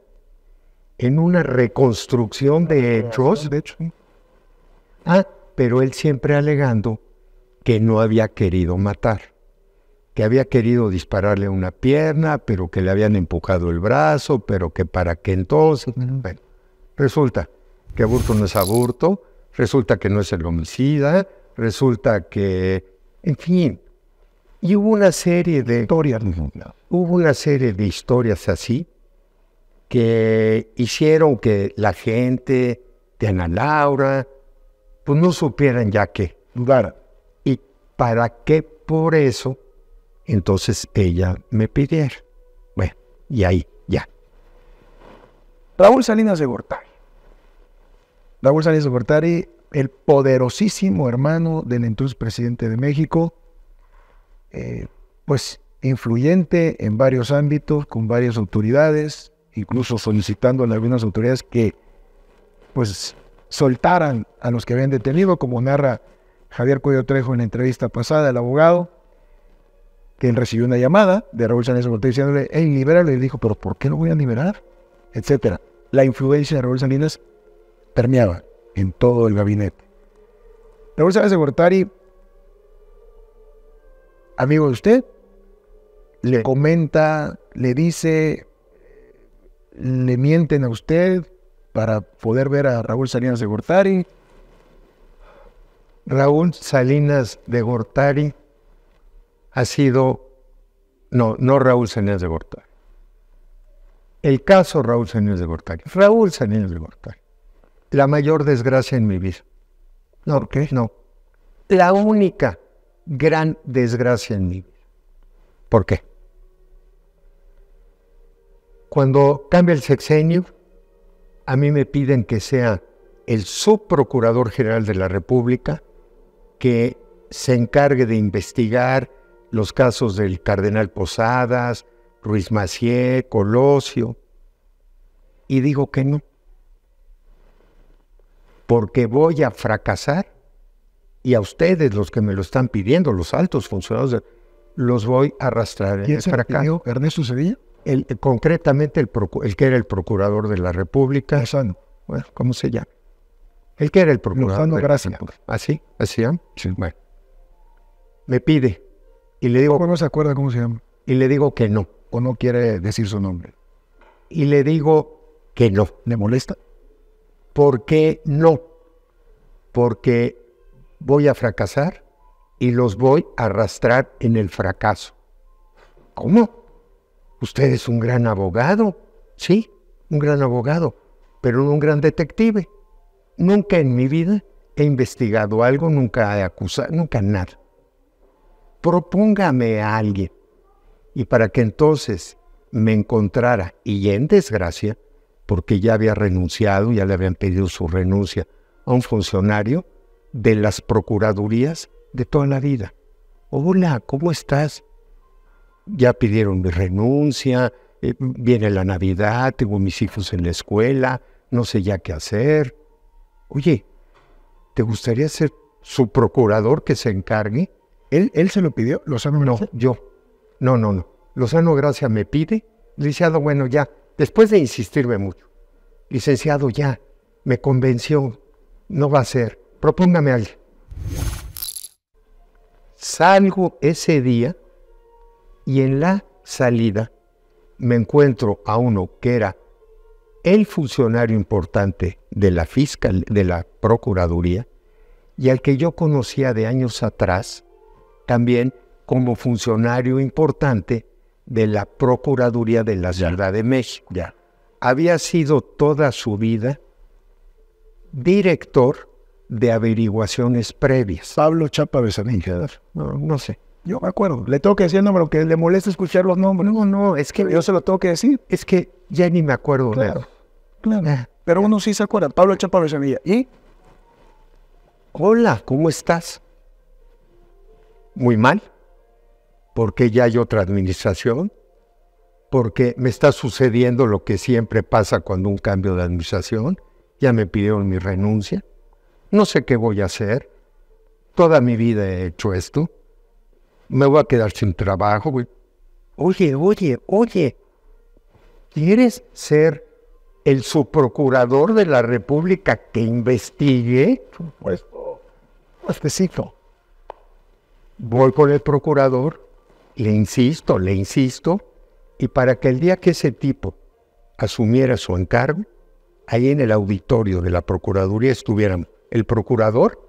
en una reconstrucción de hechos. Ah, pero él siempre alegando que no había querido matar, que había querido dispararle una pierna, pero que le habían empujado el brazo, pero que para qué entonces. Bueno, resulta que aburto no es aburto, resulta que no es el homicida, resulta que, en fin, y hubo una serie de historias, hubo una serie de historias así que hicieron que la gente de Ana Laura, pues no supieran ya qué. dudaran para qué, por eso entonces ella me pidiera. Bueno, y ahí, ya. Raúl Salinas de Gortari. Raúl Salinas de Gortari, el poderosísimo hermano del entonces presidente de México, eh, pues influyente en varios ámbitos, con varias autoridades, incluso solicitando a algunas autoridades que pues soltaran a los que habían detenido, como narra Javier Cuello Trejo en la entrevista pasada, el abogado, quien recibió una llamada de Raúl de Gortari diciéndole, hey, libéralo, y dijo, pero ¿por qué lo voy a liberar? Etcétera. La influencia de Raúl Salinas permeaba en todo el gabinete. Raúl de Gortari, amigo de usted, le comenta, le dice, le mienten a usted para poder ver a Raúl Salinas de Gortari Raúl Salinas de Gortari ha sido, no, no Raúl Salinas de Gortari. El caso Raúl Salinas de Gortari. Raúl Salinas de Gortari. La mayor desgracia en mi vida. No, ¿qué? No. La única gran desgracia en mi vida. ¿Por qué? Cuando cambia el sexenio, a mí me piden que sea el subprocurador general de la República que se encargue de investigar los casos del cardenal Posadas, Ruiz Macié, Colosio. Y digo que no, porque voy a fracasar y a ustedes, los que me lo están pidiendo, los altos funcionarios, los voy a arrastrar. ¿Quién se fracaso. ¿Ernesto Sevilla? concretamente el, el, que era el procurador de la República. Bueno, ¿cómo se llama? Él que era el procurador. Pues, ¿Así? ¿Así ¿ah? Sí. Bueno. Me pide y le digo... no se acuerda cómo se llama? Y le digo que no. ¿O no quiere decir su nombre? Y le digo que no. ¿Le molesta? ¿Por qué no? Porque voy a fracasar y los voy a arrastrar en el fracaso. ¿Cómo? Usted es un gran abogado, sí, un gran abogado, pero no un gran detective. Nunca en mi vida he investigado algo, nunca he acusado, nunca nada. Propóngame a alguien y para que entonces me encontrara y en desgracia, porque ya había renunciado, ya le habían pedido su renuncia a un funcionario de las procuradurías de toda la vida. Hola, ¿cómo estás? Ya pidieron mi renuncia, eh, viene la Navidad, tengo mis hijos en la escuela, no sé ya qué hacer oye, ¿te gustaría ser su procurador que se encargue? Él, él se lo pidió, Lozano No, yo. No, no, no. Lozano gracias, me pide, licenciado, bueno, ya, después de insistirme mucho, licenciado, ya, me convenció, no va a ser, propóngame alguien. Salgo ese día y en la salida me encuentro a uno que era el funcionario importante de la fiscal, de la Procuraduría, y al que yo conocía de años atrás, también como funcionario importante de la Procuraduría de la Ciudad de México. Había sido toda su vida director de averiguaciones previas. Pablo Chapa No, no sé. Yo me acuerdo. Le tengo que decir el nombre, aunque le molesta escuchar los nombres. No, no, es que yo se lo tengo que decir. Es que ya ni me acuerdo. Claro. Claro. Ah. Pero uno sí se acuerda. Pablo Chaparro Sevilla. ¿Y? Hola, ¿cómo estás? Muy mal. Porque ya hay otra administración. Porque me está sucediendo lo que siempre pasa cuando un cambio de administración. Ya me pidieron mi renuncia. No sé qué voy a hacer. Toda mi vida he hecho esto me voy a quedar sin trabajo, güey. Oye, oye, oye, ¿quieres ser el subprocurador de la República que investigue? Pues, puestecito. Voy con el procurador, le insisto, le insisto, y para que el día que ese tipo asumiera su encargo, ahí en el auditorio de la Procuraduría estuvieran el procurador,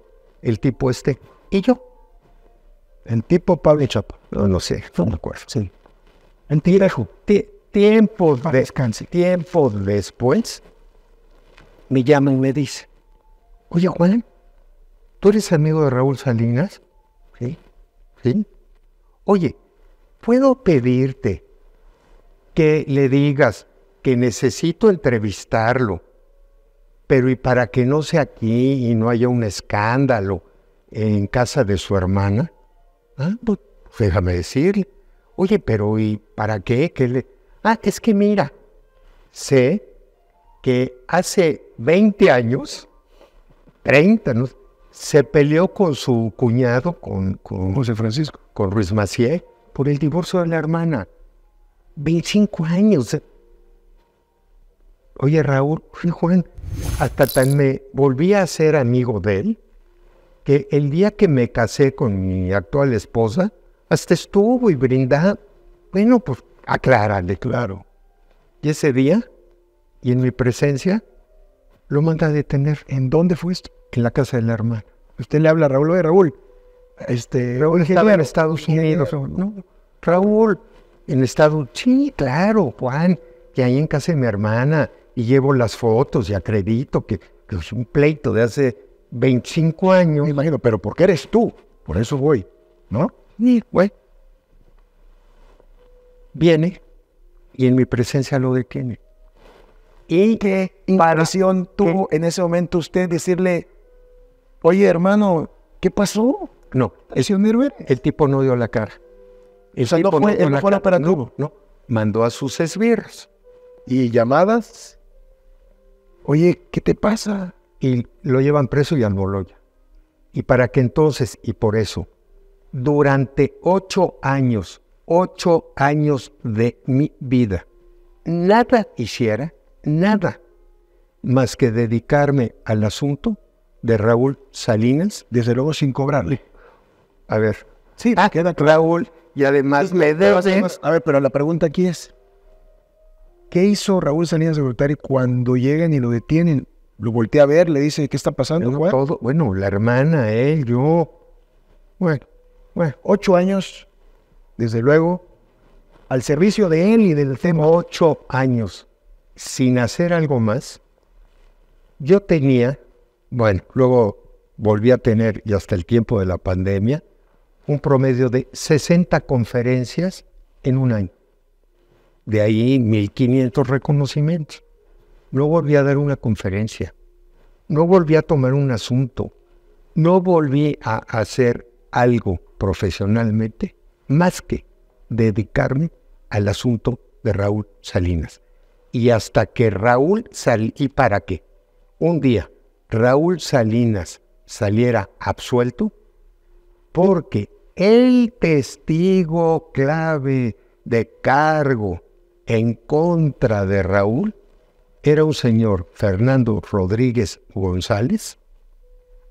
el tipo este y yo. En tipo Pablo Chapa. No, sé, no me acuerdo. Sí. tiempo tiempo de, después, me llama y me dice, oye Juan, ¿tú eres amigo de Raúl Salinas? Sí. Sí. Oye, ¿puedo pedirte que le digas que necesito entrevistarlo, pero y para que no sea aquí y no haya un escándalo en casa de su hermana? Ah, pues, déjame decirle. Oye, pero ¿y para qué? ¿Qué le... Ah, es que mira, sé que hace 20 años, 30, se peleó con su cuñado, con, José Francisco, con Ruiz Macié, por el divorcio de la hermana. 25 años. Oye, Raúl, Juan, hasta tan me volví a ser amigo de él que el día que me casé con mi actual esposa, hasta estuvo y brinda, bueno, pues aclárale, claro. Y ese día, y en mi presencia, lo manda a detener. ¿En dónde fue esto? En la casa de la hermana. Usted le habla a Raúl, oye Raúl, este, Raúl estaba en Estados Unidos. ¿no? Raúl, en Estados sí, claro, Juan, que ahí en casa de mi hermana, y llevo las fotos y acredito que es un pleito de hace 25 años, me imagino, pero ¿por qué eres tú, por eso voy, ¿no? Ni güey, viene y en mi presencia lo detiene. ¿Y qué imparación tuvo en ese momento usted decirle, oye hermano, ¿qué pasó? No, el, el tipo no dio la cara. El tipo no fue, la Para no, mandó a sus esbirros. ¿Y llamadas? Oye, ¿qué te pasa? y lo llevan preso y al Y para que entonces, y por eso, durante ocho años, ocho años de mi vida, nada hiciera, nada, más que dedicarme al asunto de Raúl Salinas. Desde luego sin cobrarle. A ver. Sí, ah, queda Raúl, y además me debo... a ver, pero la pregunta aquí es, ¿qué hizo Raúl Salinas secretario cuando llegan y lo detienen? Lo volteé a ver, le dice, ¿qué está pasando? Bueno, Todo, bueno la hermana, él, yo. Bueno, bueno, ocho años, desde luego, al servicio de él y del tema. Ocho años, sin hacer algo más. Yo tenía, bueno, luego volví a tener, y hasta el tiempo de la pandemia, un promedio de 60 conferencias en un año. De ahí 1.500 reconocimientos. No volví a dar una conferencia. No volví a tomar un asunto. No volví a hacer algo profesionalmente más que dedicarme al asunto de Raúl Salinas. Y hasta que Raúl Salinas, ¿y para qué? Un día Raúl Salinas saliera absuelto, porque el testigo clave de cargo en contra de Raúl era un señor Fernando Rodríguez González,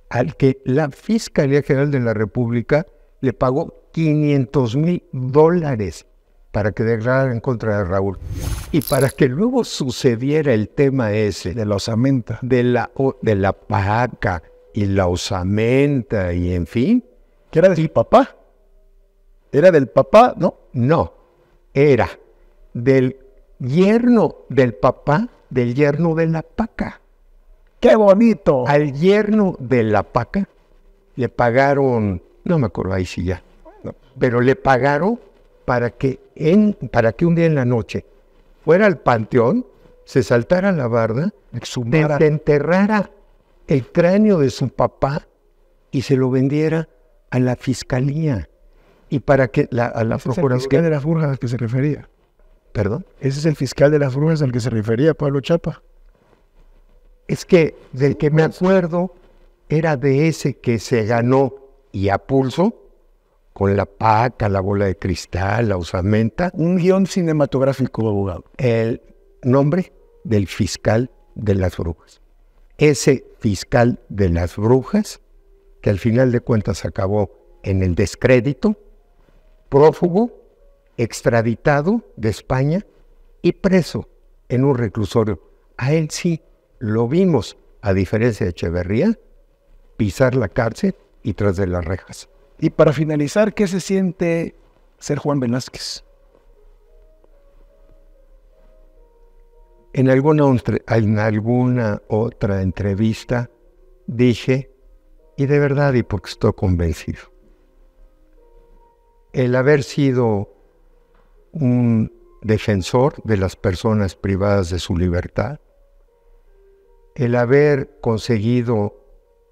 al que la Fiscalía General de la República le pagó 500 mil dólares para que declarara en contra de Raúl. Y para que luego sucediera el tema ese. De la osamenta. De la, de la paca y la osamenta y en fin. ¿Que era del papá? ¿Era del papá? No. No. Era del yerno del papá del yerno de la paca. ¡Qué bonito! Al yerno de la paca le pagaron, no me acuerdo ahí si ya, pero le pagaron para que, en, para que un día en la noche fuera al panteón, se saltara la barda, exhumara. enterrara el cráneo de su papá y se lo vendiera a la fiscalía. Y para que la, a la de a que se refería. Perdón, ese es el fiscal de las brujas al que se refería Pablo Chapa. Es que del que me acuerdo era de ese que se ganó y a pulso, con la paca, la bola de cristal, la usamenta. Un guión cinematográfico, abogado. El nombre del fiscal de las brujas. Ese fiscal de las brujas, que al final de cuentas acabó en el descrédito, prófugo, extraditado de España y preso en un reclusorio. A él sí lo vimos, a diferencia de Echeverría, pisar la cárcel y tras de las rejas. Y para finalizar, ¿qué se siente ser Juan Velázquez? En alguna, en alguna otra entrevista dije, y de verdad y porque estoy convencido, el haber sido un defensor de las personas privadas de su libertad, el haber conseguido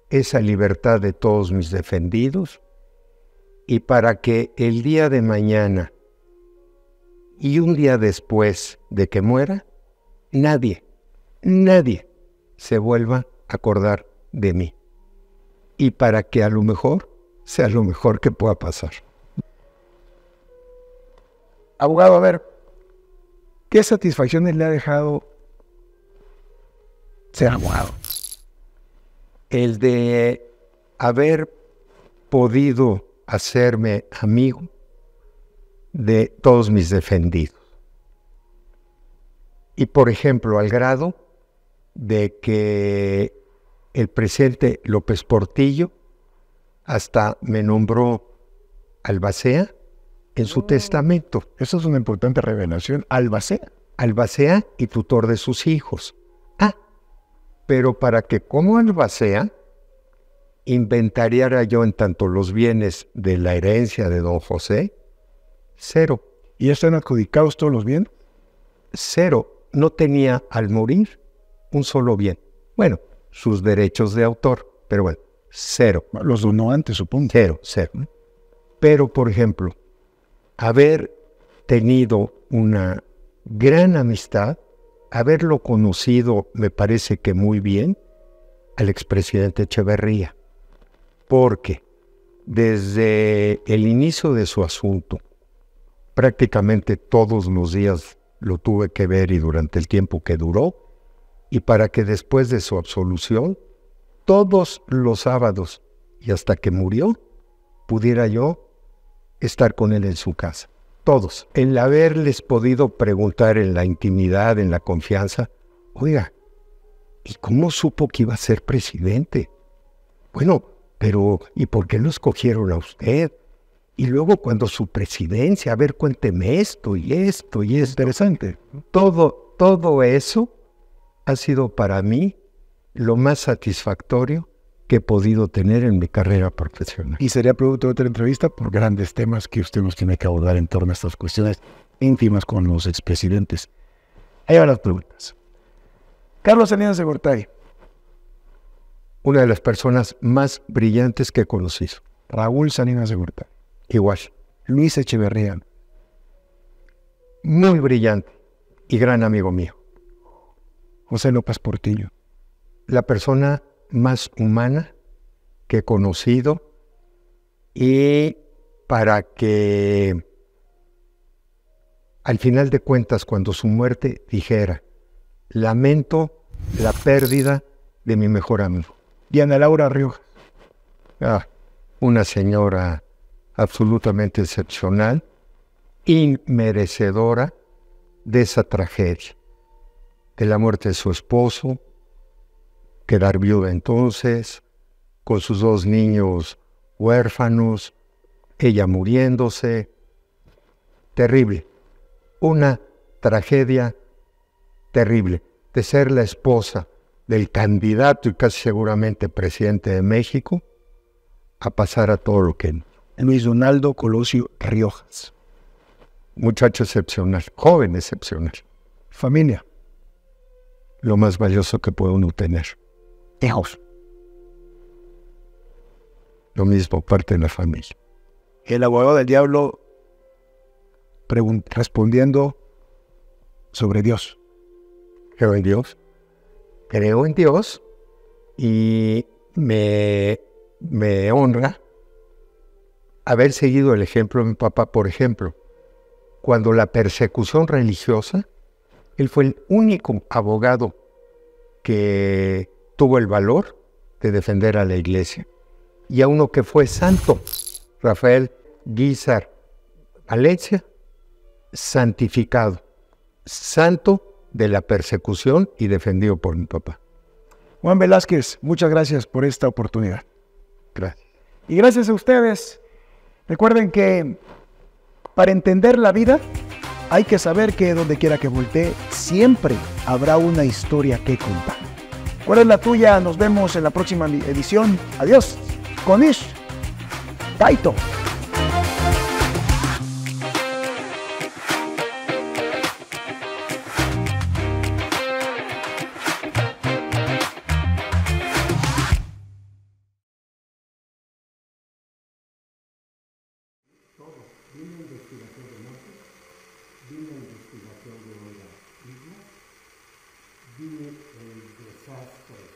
esa libertad de todos mis defendidos y para que el día de mañana y un día después de que muera, nadie, nadie se vuelva a acordar de mí y para que a lo mejor sea lo mejor que pueda pasar abogado, a ver, ¿qué satisfacciones le ha dejado ser abogado? El de haber podido hacerme amigo de todos mis defendidos. Y por ejemplo, al grado de que el presente López Portillo hasta me nombró albacea en su testamento. Esa es una importante revelación. Albacea. Albacea y tutor de sus hijos. Ah, pero para que como albacea, inventariara yo en tanto los bienes de la herencia de don José, cero. ¿Y están adjudicados todos los bienes? Cero. No tenía al morir un solo bien. Bueno, sus derechos de autor, pero bueno, cero. Los donó antes, supongo. Cero, cero. Pero, por ejemplo, haber tenido una gran amistad, haberlo conocido, me parece que muy bien, al expresidente Echeverría, porque desde el inicio de su asunto, prácticamente todos los días lo tuve que ver y durante el tiempo que duró, y para que después de su absolución, todos los sábados y hasta que murió, pudiera yo estar con él en su casa. Todos. El haberles podido preguntar en la intimidad, en la confianza, oiga, ¿y cómo supo que iba a ser presidente? Bueno, pero ¿y por qué lo escogieron a usted? Y luego cuando su presidencia, a ver, cuénteme esto y esto y es Interesante. Todo, todo eso ha sido para mí lo más satisfactorio que he podido tener en mi carrera profesional. Y sería producto de otra entrevista por grandes temas que usted nos tiene que abordar en torno a estas cuestiones íntimas con los expresidentes. Ahí van las preguntas. Carlos Salinas de Una de las personas más brillantes que conocí. Raúl Salinas de Gortari. Igual. Luis Echeverría. Muy brillante y gran amigo mío. José López Portillo. La persona más humana que he conocido y para que al final de cuentas cuando su muerte dijera, lamento la pérdida de mi mejor amigo. Diana Laura Rioja, ah, una señora absolutamente excepcional, inmerecedora de esa tragedia, de la muerte de su esposo, quedar viuda entonces, con sus dos niños huérfanos, ella muriéndose. Terrible, una tragedia terrible de ser la esposa del candidato y casi seguramente presidente de México a pasar a todo lo que... Luis Donaldo Colosio Riojas. Muchacho excepcional, joven excepcional. Familia. Lo más valioso que puede uno tener. Lo mismo, parte de la familia. El abogado del diablo respondiendo sobre Dios. Creo en Dios. Creo en Dios y me, me honra haber seguido el ejemplo de mi papá, por ejemplo. Cuando la persecución religiosa, él fue el único abogado que tuvo el valor de defender a la iglesia. Y a uno que fue santo, Rafael Guizar Valencia, santificado, santo de la persecución y defendido por mi papá. Juan Velázquez, muchas gracias por esta oportunidad. Gracias. Y gracias a ustedes. Recuerden que para entender la vida hay que saber que donde quiera que voltee, siempre habrá una historia que contar. ¿Cuál es la tuya? Nos vemos en la próxima edición. Adiós. Con Ish. Taito.